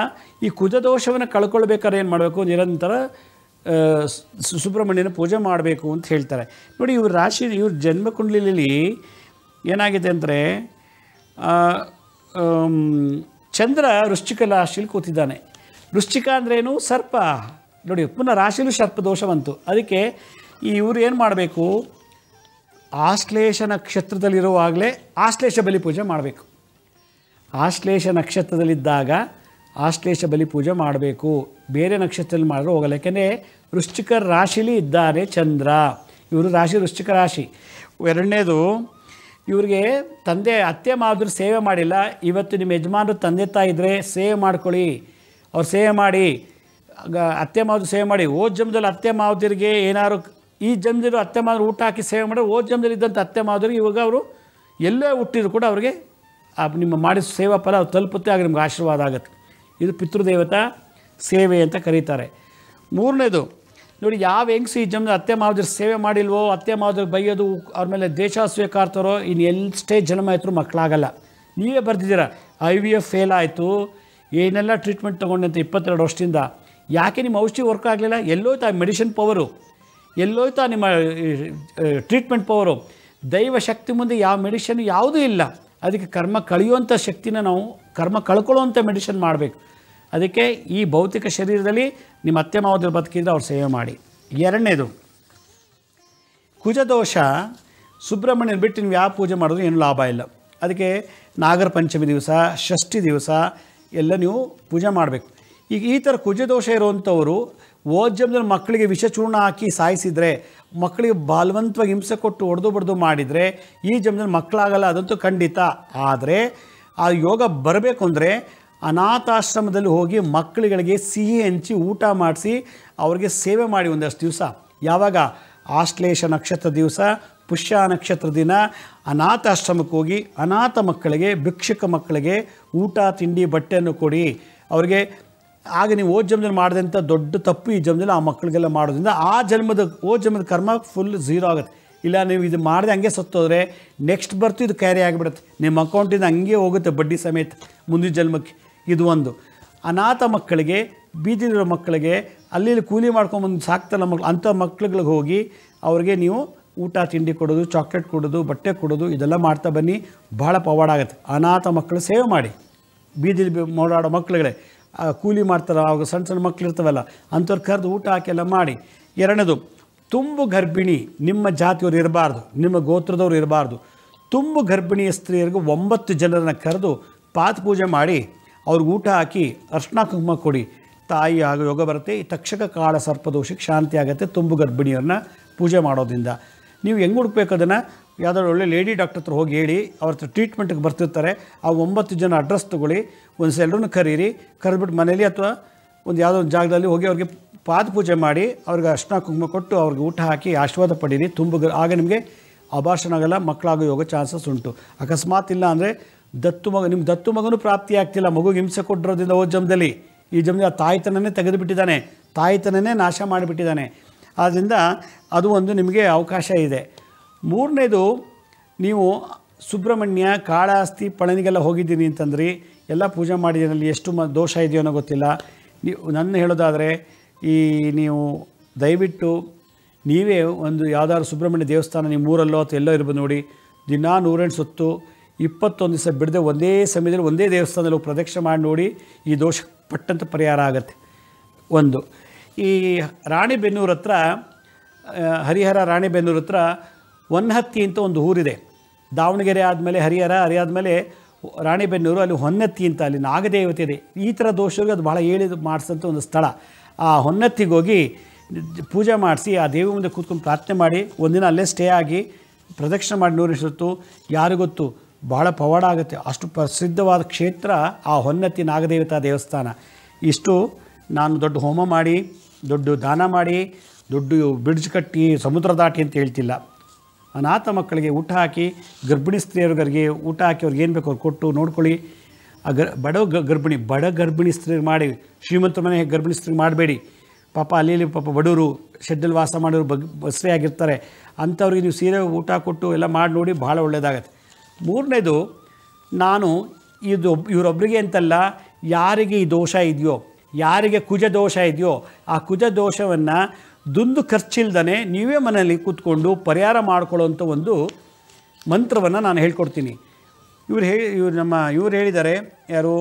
ಈ ಕುಜದೋಷವನ್ನು ಕಳ್ಕೊಳ್ಬೇಕಾದ್ರೆ ಏನು ಮಾಡಬೇಕು ನಿರಂತರ ಸುಬ್ರಹ್ಮಣ್ಯನ ಪೂಜೆ ಮಾಡಬೇಕು ಅಂತ ಹೇಳ್ತಾರೆ ನೋಡಿ ಇವ್ರ ರಾಶಿ ಇವ್ರ ಜನ್ಮಕುಂಡಲಿಲಿ ಏನಾಗಿದೆ ಅಂದರೆ ಚಂದ್ರ ವೃಶ್ಚಿಕ ರಾಶಿಲಿ ಕೂತಿದ್ದಾನೆ ವೃಶ್ಚಿಕ ಅಂದ್ರೇನು ಸರ್ಪ ನೋಡಿ ಪುನಃ ರಾಶಿಲು ಸರ್ಪ ದೋಷ ಬಂತು ಅದಕ್ಕೆ ಈ ಇವರು ಏನು ಮಾಡಬೇಕು ಆಶ್ಲೇಷ ನಕ್ಷತ್ರದಲ್ಲಿರುವಾಗಲೇ ಆಶ್ಲೇಷ ಬಲಿ ಪೂಜೆ ಮಾಡಬೇಕು ಆಶ್ಲೇಷ ನಕ್ಷತ್ರದಲ್ಲಿದ್ದಾಗ ಆಶ್ಲೇಷ ಬಲಿ ಪೂಜೆ ಮಾಡಬೇಕು ಬೇರೆ ನಕ್ಷತ್ರದಲ್ಲಿ ಮಾಡಿದ್ರೆ ಹೋಗಲ್ಲ ಯಾಕೆಂದರೆ ವೃಶ್ಚಿಕ ರಾಶಿಲಿ ಇದ್ದಾರೆ ಚಂದ್ರ ಇವರು ರಾಶಿ ವೃಶ್ಚಿಕ ರಾಶಿ ಎರಡನೇದು ಇವ್ರಿಗೆ ತಂದೆ ಅತ್ತೆ ಮಾದರು ಸೇವೆ ಮಾಡಿಲ್ಲ ಇವತ್ತು ನಿಮ್ಮ ಯಜಮಾನರು ತಂದೆ ತಾಯಿ ಇದ್ದರೆ ಸೇವೆ ಮಾಡ್ಕೊಳ್ಳಿ ಅವ್ರು ಸೇವೆ ಮಾಡಿ ಅತ್ತೆ ಮಾವ್ರು ಸೇವೆ ಮಾಡಿ ಓದ್ ಜನ್ಮದಲ್ಲಿ ಅತ್ತೆ ಮಾವದಿರಿಗೆ ಏನಾದ್ರು ಈ ಜಮದಿರು ಅತ್ತೆ ಮಾದರು ಊಟ ಹಾಕಿ ಸೇವೆ ಮಾಡಿ ಓದ್ ಜನ್ಮದಲ್ಲಿ ಇದ್ದಂಥ ಅತ್ತೆ ಮಾವ್ರಿಗೆ ಇವಾಗ ಅವರು ಎಲ್ಲೇ ಹುಟ್ಟಿದ್ರು ಕೂಡ ಅವರಿಗೆ ಆ ನಿಮ್ಮ ಮಾಡಿದ ಸೇವಾ ಫಲ ತಲುಪುತ್ತೆ ಆಗ ನಿಮ್ಗೆ ಆಶೀರ್ವಾದ ಆಗುತ್ತೆ ಇದು ಪಿತೃದೇವತಾ ಸೇವೆ ಅಂತ ಕರೀತಾರೆ ಮೂರನೇದು ನೋಡಿ ಯಾವ ಹೆಂಗಸು ಈ ಜನ್ಮದ ಅತ್ತೆ ಮಾವದ್ರ ಸೇವೆ ಮಾಡಿಲ್ವೋ ಅತ್ತೆ ಮಾವದ್ರಿಗೆ ಬೈಯೋದು ಅವ್ರ ಮೇಲೆ ದೇಶ ಸ್ವೀಕಾರ್ತರೋ ಇನ್ನು ಎಷ್ಟೇ ಜನ್ಮ ಆಯಿತು ಮಕ್ಕಳಾಗಲ್ಲ ನೀವೇ ಬರ್ತಿದ್ದೀರ ಐ ವಿ ಎಫ್ ಫೇಲ್ ಆಯಿತು ಏನೆಲ್ಲ ಟ್ರೀಟ್ಮೆಂಟ್ ಅಂತ ಇಪ್ಪತ್ತೆರಡು ವರ್ಷದಿಂದ ಯಾಕೆ ನಿಮ್ಮ ಔಷಧಿ ವರ್ಕ್ ಆಗಲಿಲ್ಲ ಎಲ್ಲೋಯ್ತು ಆ ಮೆಡಿಷನ್ ಪವರು ಎಲ್ಲೋಯ್ತು ನಿಮ್ಮ ಟ್ರೀಟ್ಮೆಂಟ್ ಪವರು ದೈವ ಶಕ್ತಿ ಮುಂದೆ ಯಾವ ಮೆಡಿಷನ್ ಯಾವುದೂ ಇಲ್ಲ ಅದಕ್ಕೆ ಕರ್ಮ ಕಳೆಯುವಂಥ ಶಕ್ತಿನ ನಾವು ಕರ್ಮ ಕಳ್ಕೊಳ್ಳುವಂಥ ಮೆಡಿಷನ್ ಮಾಡಬೇಕು ಅದಕ್ಕೆ ಈ ಭೌತಿಕ ಶರೀರದಲ್ಲಿ ನಿಮ್ಮ ಅತ್ತೆ ಮಾವದ್ರ ಬದುಕಿದ್ರೆ ಅವ್ರು ಸೇವೆ ಮಾಡಿ ಎರಡನೇದು ಕುಜದೋಷ ಸುಬ್ರಹ್ಮಣ್ಯನ ಬಿಟ್ಟು ನೀವು ಯಾವ ಪೂಜೆ ಮಾಡಿದ್ರು ಏನು ಲಾಭ ಇಲ್ಲ ಅದಕ್ಕೆ ನಾಗರ ಪಂಚಮಿ ದಿವಸ ಷಷ್ಠಿ ದಿವಸ ಎಲ್ಲ ನೀವು ಪೂಜೆ ಮಾಡಬೇಕು ಈಗ ಈ ಥರ ಕುಜದೋಷ ಇರುವಂಥವರು ಓದ್ಜಮ್ದಲ್ಲಿ ಮಕ್ಕಳಿಗೆ ವಿಷಚೂರ್ಣ ಹಾಕಿ ಸಾಯಿಸಿದರೆ ಮಕ್ಕಳಿಗೆ ಬಾಲವಂತವಾಗಿ ಹಿಂಸೆ ಕೊಟ್ಟು ಹೊಡೆದು ಬಡ್ದು ಮಾಡಿದರೆ ಈ ಜನ್ಮದಲ್ಲಿ ಮಕ್ಕಳಾಗಲ್ಲ ಅದಂತೂ ಖಂಡಿತ ಆದರೆ ಆ ಯೋಗ ಬರಬೇಕು ಅಂದರೆ ಅನಾಥಾಶ್ರಮದಲ್ಲಿ ಹೋಗಿ ಮಕ್ಕಳುಗಳಿಗೆ ಸಿಹಿ ಹಂಚಿ ಊಟ ಮಾಡಿಸಿ ಅವ್ರಿಗೆ ಸೇವೆ ಮಾಡಿ ಒಂದಷ್ಟು ದಿವಸ ಯಾವಾಗ ಆಶ್ಲೇಷ ನಕ್ಷತ್ರ ದಿವಸ ಪುಷ್ಯ ನಕ್ಷತ್ರ ದಿನ ಅನಾಥಾಶ್ರಮಕ್ಕೆ ಹೋಗಿ ಅನಾಥ ಮಕ್ಕಳಿಗೆ ಭಿಕ್ಷುಕ ಮಕ್ಕಳಿಗೆ ಊಟ ತಿಂಡಿ ಬಟ್ಟೆಯನ್ನು ಕೊಡಿ ಅವರಿಗೆ ಆಗ ನೀವು ಓದ್ ಜನ್ಮದಲ್ಲಿ ಮಾಡಿದಂಥ ದೊಡ್ಡ ತಪ್ಪು ಈ ಜನ್ಮದಲ್ಲಿ ಆ ಮಕ್ಕಳಿಗೆಲ್ಲ ಮಾಡೋದ್ರಿಂದ ಆ ಜನ್ಮದ ಓ ಜನ್ಮದ ಕರ್ಮ ಫುಲ್ ಝೀರೋ ಆಗುತ್ತೆ ಇಲ್ಲ ನೀವು ಇದು ಮಾಡಿದೆ ಹಂಗೆ ಸತ್ತೋದ್ರೆ ನೆಕ್ಸ್ಟ್ ಬರ್ತು ಇದು ಕ್ಯಾರಿ ಆಗಿಬಿಡುತ್ತೆ ನಿಮ್ಮ ಅಕೌಂಟಿಂದ ಹಂಗೆ ಹೋಗುತ್ತೆ ಬಡ್ಡಿ ಸಮೇತ ಮುಂದಿನ ಜನ್ಮಕ್ಕೆ ಇದು ಒಂದು ಅನಾಥ ಮಕ್ಕಳಿಗೆ ಬೀದಿಲಿರೋ ಮಕ್ಕಳಿಗೆ ಅಲ್ಲಿ ಕೂಲಿ ಮಾಡ್ಕೊಂಬಂದು ಸಾಕ್ತಲ್ಲ ಮಕ್ಳು ಅಂಥ ಮಕ್ಳುಗಳಿಗೆ ಹೋಗಿ ಅವ್ರಿಗೆ ನೀವು ಊಟ ತಿಂಡಿ ಕೊಡೋದು ಚಾಕ್ಲೇಟ್ ಕೊಡೋದು ಬಟ್ಟೆ ಕೊಡೋದು ಇದೆಲ್ಲ ಮಾಡ್ತಾ ಬನ್ನಿ ಭಾಳ ಪವಾಡ ಆಗುತ್ತೆ ಅನಾಥ ಮಕ್ಕಳು ಸೇವ್ ಮಾಡಿ ಬೀದಿಲಿ ಮಾಡಾಡೋ ಮಕ್ಕಳುಗಳೇ ಕೂಲಿ ಮಾಡ್ತಾರೆ ಅವಾಗ ಸಣ್ಣ ಸಣ್ಣ ಮಕ್ಕಳು ಇರ್ತವಲ್ಲ ಅಂಥವ್ರು ಕರೆದು ಊಟ ಹಾಕೆಲ್ಲ ಮಾಡಿ ಎರಡನೇದು ತುಂಬು ಗರ್ಭಿಣಿ ನಿಮ್ಮ ಜಾತಿಯವರು ಇರಬಾರ್ದು ನಿಮ್ಮ ಗೋತ್ರದವರು ಇರಬಾರ್ದು ತುಂಬು ಗರ್ಭಿಣಿಯ ಸ್ತ್ರೀಯರಿಗೂ ಒಂಬತ್ತು ಜನರನ್ನು ಕರೆದು ಪಾತ್ ಪೂಜೆ ಮಾಡಿ ಅವ್ರಿಗೆ ಊಟ ಹಾಕಿ ಅರ್ಶನ ಕುಂಕುಮ ಕೊಡಿ ತಾಯಿ ಆಗ ಯೋಗ ಬರುತ್ತೆ ಈ ತಕ್ಷಕ ಕಾಳ ಸರ್ಪದೋಷಕ್ಕೆ ಶಾಂತಿ ಆಗುತ್ತೆ ತುಂಬು ಗರ್ಭಿಣಿಯರನ್ನ ಪೂಜೆ ಮಾಡೋದ್ರಿಂದ ನೀವು ಹೆಂಗೆ ಹುಡುಕ್ಬೇಕು ಅದನ್ನು ಯಾವುದಾದ್ರು ಒಳ್ಳೆ ಲೇಡಿ ಡಾಕ್ಟರ್ ಹತ್ರ ಹೋಗಿ ಹೇಳಿ ಅವ್ರ ಹತ್ರ ಟ್ರೀಟ್ಮೆಂಟ್ಗೆ ಬರ್ತಿರ್ತಾರೆ ಆ ಒಂಬತ್ತು ಜನ ಅಡ್ರೆಸ್ ತೊಗೊಳ್ಳಿ ಒಂದು ಸೆಲ್ರನ್ನು ಕರೀರಿ ಕರೆದ್ಬಿಟ್ಟು ಮನೇಲಿ ಅಥವಾ ಒಂದು ಯಾವುದೋ ಒಂದು ಜಾಗದಲ್ಲಿ ಹೋಗಿ ಅವ್ರಿಗೆ ಪಾದ ಪೂಜೆ ಮಾಡಿ ಅವ್ರಿಗೆ ಅರ್ಶನ ಕುಂಕುಮ ಕೊಟ್ಟು ಅವ್ರಿಗೆ ಊಟ ಹಾಕಿ ಆಶೀರ್ವಾದ ಪಡೀರಿ ತುಂಬ ಆಗ ನಿಮಗೆ ಅಭಾಷಣ ಆಗಲ್ಲ ಮಕ್ಕಳಾಗೋ ಯೋಗ ಚಾನ್ಸಸ್ ಉಂಟು ಅಕಸ್ಮಾತ್ ಇಲ್ಲ ಅಂದರೆ ದತ್ತು ಮಗ ನಿಮ್ಮ ದತ್ತು ಮಗನೂ ಪ್ರಾಪ್ತಿ ಆಗ್ತಿಲ್ಲ ಮಗುಗೆ ಹಿಂಸೆ ಕೊಟ್ಟಿರೋದ್ರಿಂದ ಓ ಜಮದಲ್ಲಿ ಈ ಜಮದಲ್ಲಿ ಆ ತಾಯ್ತನನೇ ತೆಗೆದುಬಿಟ್ಟಿದ್ದಾನೆ ತಾಯಿತನನೇ ನಾಶ ಮಾಡಿಬಿಟ್ಟಿದ್ದಾನೆ ಆದ್ದರಿಂದ ಅದು ಒಂದು ನಿಮಗೆ ಅವಕಾಶ ಇದೆ ಮೂರನೇದು ನೀವು ಸುಬ್ರಹ್ಮಣ್ಯ ಕಾಳಾಸ್ತಿ ಪಳನಿಗೆಲ್ಲ ಹೋಗಿದ್ದೀನಿ ಅಂತಂದ್ರಿ ಎಲ್ಲ ಪೂಜೆ ಮಾಡಿದ್ರಲ್ಲಿ ಎಷ್ಟು ಮ ದೋಷ ಇದೆಯೋ ಗೊತ್ತಿಲ್ಲ ನೀವು ನನ್ನ ಹೇಳೋದಾದರೆ ಈ ನೀವು ದಯವಿಟ್ಟು ನೀವೇ ಒಂದು ಯಾವ್ದಾದ್ರು ಸುಬ್ರಹ್ಮಣ್ಯ ದೇವಸ್ಥಾನ ನಿಮ್ಮ ಊರಲ್ಲೋ ಅಥವಾ ಎಲ್ಲೋ ಇರ್ಬೋದು ನೋಡಿ ದಿನಾ ನೂರೆಂಟು ಸುತ್ತು ಇಪ್ಪತ್ತೊಂದು ದಿವಸ ಬಿಡದೆ ಒಂದೇ ಸಮಯದಲ್ಲಿ ಒಂದೇ ದೇವಸ್ಥಾನದಲ್ಲಿ ಪ್ರದಕ್ಷಿಣೆ ಮಾಡಿ ನೋಡಿ ಈ ದೋಷ ಪಟ್ಟಂತ ಪರಿಹಾರ ಆಗುತ್ತೆ ಒಂದು ಈ ರಾಣಿಬೆನ್ನೂರ ಹತ್ರ ಹರಿಹರ ರಾಣಿಬೆನ್ನೂರ ಹತ್ರ ಒನ್ಹತ್ತಿ ಅಂತ ಒಂದು ಊರಿದೆ ದಾವಣಗೆರೆ ಆದಮೇಲೆ ಹರಿಹರ ಹರಿಯಾದ ಮೇಲೆ ರಾಣಿಬೆನ್ನೂರು ಅಲ್ಲಿ ಹೊನ್ನತ್ತಿ ಅಂತ ಅಲ್ಲಿ ನಾಗದೇವತೆ ಇದೆ ಈ ಥರ ದೋಷಗಳಿಗೆ ಅದು ಭಾಳ ಹೇಳಿದ ಮಾಡಿಸಿದಂಥ ಒಂದು ಸ್ಥಳ ಆ ಹೊನ್ನತ್ತಿಗೋಗಿ ಪೂಜೆ ಮಾಡಿಸಿ ಆ ದೇವಿ ಮುಂದೆ ಕೂತ್ಕೊಂಡು ಪ್ರಾರ್ಥನೆ ಮಾಡಿ ಒಂದಿನ ಅಲ್ಲೇ ಸ್ಟೇ ಆಗಿ ಪ್ರದಕ್ಷಿಣೆ ಮಾಡಿ ಯಾರು ಗೊತ್ತು ಭಾಳ ಪವಾಡ ಆಗುತ್ತೆ ಅಷ್ಟು ಪ್ರಸಿದ್ಧವಾದ ಕ್ಷೇತ್ರ ಆ ಹೊನ್ನತ್ತಿ ನಾಗದೇವತಾ ದೇವಸ್ಥಾನ ಇಷ್ಟು ನಾನು ದೊಡ್ಡ ಹೋಮ ಮಾಡಿ ದೊಡ್ಡ ದಾನ ಮಾಡಿ ದೊಡ್ಡ ಬ್ರಿಡ್ಜ್ ಕಟ್ಟಿ ಸಮುದ್ರ ದಾಟಿ ಅಂತ ಹೇಳ್ತಿಲ್ಲ ಅನಾಥ ಮಕ್ಕಳಿಗೆ ಊಟ ಹಾಕಿ ಗರ್ಭಿಣಿ ಸ್ತ್ರೀಯರಿಗೆ ಊಟ ಹಾಕಿ ಅವ್ರಿಗೆ ಏನು ಬೇಕೋ ಅವ್ರು ಕೊಟ್ಟು ನೋಡ್ಕೊಳ್ಳಿ ಆ ಗರ್ ಬಡ ಗರ್ಭಿಣಿ ಬಡ ಗರ್ಭಿಣಿ ಸ್ತ್ರೀ ಮಾಡಿ ಶ್ರೀಮಂತರ ಮನೆ ಗರ್ಭಿಣಿ ಸ್ತ್ರೀ ಮಾಡಬೇಡಿ ಪಾಪ ಅಲ್ಲಿ ಪಾಪ ಬಡವರು ಶೆಡ್ಡಲ್ಲಿ ವಾಸ ಮಾಡೋರು ಬಗ್ ಬಸ್ಸೇ ಆಗಿರ್ತಾರೆ ಅಂಥವ್ರಿಗೆ ನೀವು ಸೀರೆ ಊಟ ಕೊಟ್ಟು ಎಲ್ಲ ಮಾಡಿ ನೋಡಿ ಭಾಳ ಒಳ್ಳೆಯದಾಗತ್ತೆ ಮೂರನೇದು ನಾನು ಇದು ಇವರೊಬ್ಬರಿಗೆ ಅಂತಲ್ಲ ಯಾರಿಗೆ ಈ ದೋಷ ಇದೆಯೋ ಯಾರಿಗೆ ಕುಜ ದೋಷ ಇದೆಯೋ ಆ ಕುಜ ದೋಷವನ್ನು ದುಂದು ಖರ್ಚಿಲ್ದನೆ ನೀವೇ ಮನೆಯಲ್ಲಿ ಕೂತ್ಕೊಂಡು ಪರಿಹಾರ ಮಾಡಿಕೊಳ್ಳೋಂಥ ಒಂದು ಮಂತ್ರವನ್ನು ನಾನು ಹೇಳ್ಕೊಡ್ತೀನಿ ಇವ್ರು ಹೇಳಿ ಇವ್ರು ನಮ್ಮ ಇವ್ರು ಹೇಳಿದ್ದಾರೆ ಯಾರು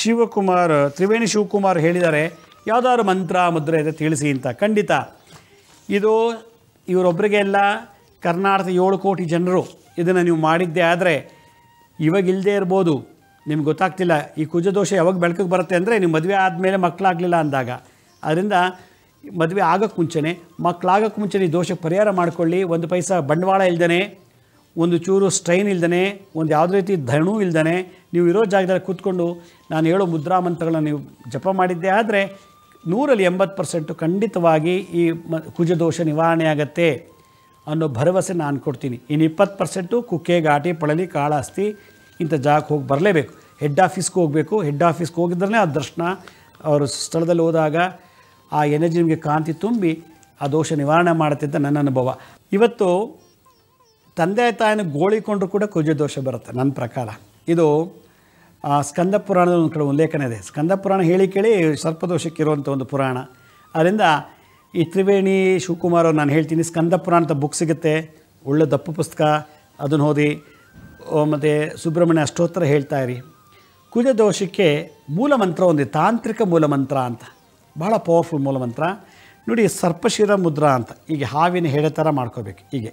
ಶಿವಕುಮಾರ್ ತ್ರಿವೇಣಿ ಶಿವಕುಮಾರ್ ಹೇಳಿದ್ದಾರೆ ಯಾವುದಾದ್ರು ಮಂತ್ರ ಮುದ್ರೆ ಇದೆ ತಿಳಿಸಿ ಅಂತ ಖಂಡಿತ ಇದು ಇವರೊಬ್ಬರಿಗೆಲ್ಲ ಕರ್ನಾಟಕ ಏಳು ಕೋಟಿ ಜನರು ಇದನ್ನು ನೀವು ಮಾಡಿದ್ದೇ ಆದರೆ ಇವಾಗ ಇರ್ಬೋದು ನಿಮ್ಗೆ ಗೊತ್ತಾಗ್ತಿಲ್ಲ ಈ ಕುಜದೋಷ ಯಾವಾಗ ಬೆಳಕಿಗೆ ಬರುತ್ತೆ ಅಂದರೆ ನೀವು ಮದುವೆ ಆದಮೇಲೆ ಮಕ್ಕಳಾಗಲಿಲ್ಲ ಅಂದಾಗ ಅದರಿಂದ ಮದುವೆ ಆಗೋಕ್ಕೆ ಮುಂಚೆನೇ ಮಕ್ಕಳಾಗೋಕ್ಕೆ ಮುಂಚೆ ಈ ದೋಷಕ್ಕೆ ಪರಿಹಾರ ಮಾಡಿಕೊಳ್ಳಿ ಒಂದು ಪೈಸಾ ಬಂಡವಾಳ ಇಲ್ದೇ ಒಂದು ಚೂರು ಸ್ಟ್ರೈನ್ ಇಲ್ದೇ ಒಂದು ಯಾವುದೇ ರೀತಿ ಧನೂ ಇಲ್ದೇ ನೀವು ಇರೋ ಜಾಗದಲ್ಲಿ ಕೂತ್ಕೊಂಡು ನಾನು ಹೇಳೋ ಮುದ್ರಾ ಮಂತ್ರಗಳನ್ನು ನೀವು ಜಪ ಮಾಡಿದ್ದೆ ಆದರೆ ನೂರಲ್ಲಿ ಎಂಬತ್ತು ಪರ್ಸೆಂಟು ಖಂಡಿತವಾಗಿ ಈ ಮ ಕುಜದೋಷ ನಿವಾರಣೆ ಆಗತ್ತೆ ಅನ್ನೋ ಭರವಸೆ ನಾನು ಕೊಡ್ತೀನಿ ಇನ್ನು ಇಪ್ಪತ್ತು ಪರ್ಸೆಂಟು ಕುಕ್ಕೆ ಘಾಟಿ ಪಳಲಿ ಕಾಳಾಸ್ತಿ ಇಂಥ ಜಾಗಕ್ಕೆ ಹೋಗಿ ಬರಲೇಬೇಕು ಹೆಡ್ ಆಫೀಸ್ಗೆ ಹೋಗಬೇಕು ಹೆಡ್ ಆಫೀಸ್ಗೆ ಹೋಗಿದ್ರೆ ಆ ದರ್ಶನ ಅವರು ಸ್ಥಳದಲ್ಲಿ ಹೋದಾಗ ಆ ಎನರ್ಜಿ ನಿಮಗೆ ಕಾಂತಿ ತುಂಬಿ ಆ ದೋಷ ನಿವಾರಣೆ ಮಾಡುತ್ತೆ ಅಂತ ನನ್ನ ಅನುಭವ ಇವತ್ತು ತಂದೆ ತಾಯಿನ ಗೋಳಿಕೊಂಡ್ರೂ ಕೂಡ ಕುಜ ದೋಷ ಬರುತ್ತೆ ನನ್ನ ಪ್ರಕಾರ ಇದು ಸ್ಕಂದ ಪುರಾಣದ ಒಂದು ಕಡೆ ಉಲ್ಲೇಖನ ಇದೆ ಸ್ಕಂದ ಪುರಾಣ ಹೇಳಿ ಕೇಳಿ ಸರ್ಪದೋಷಕ್ಕಿರುವಂಥ ಒಂದು ಪುರಾಣ ಅದರಿಂದ ಈ ತ್ರಿವೇಣಿ ಶಿವಕುಮಾರ್ ಅವ್ರು ನಾನು ಹೇಳ್ತೀನಿ ಸ್ಕಂದ ಪುರಾಣ ಅಂತ ಬುಕ್ ಸಿಗುತ್ತೆ ಒಳ್ಳೆ ದಪ್ಪು ಪುಸ್ತಕ ಅದನ್ನು ಓದಿ ಮತ್ತು ಸುಬ್ರಹ್ಮಣ್ಯ ಅಷ್ಟೋತ್ತರ ಹೇಳ್ತಾ ಇರಿ ಕುಜದೋಷಕ್ಕೆ ಮೂಲಮಂತ್ರ ಒಂದು ತಾಂತ್ರಿಕ ಮೂಲಮಂತ್ರ ಅಂತ ಭಾಳ ಪವರ್ಫುಲ್ ಮೂಲಮಂತ್ರ ನೋಡಿ ಸರ್ಪಶಿರ ಮುದ್ರಾ ಅಂತ ಹೀಗೆ ಹಾವಿನ ಹೆಡೆ ಥರ ಮಾಡ್ಕೋಬೇಕು ಹೀಗೆ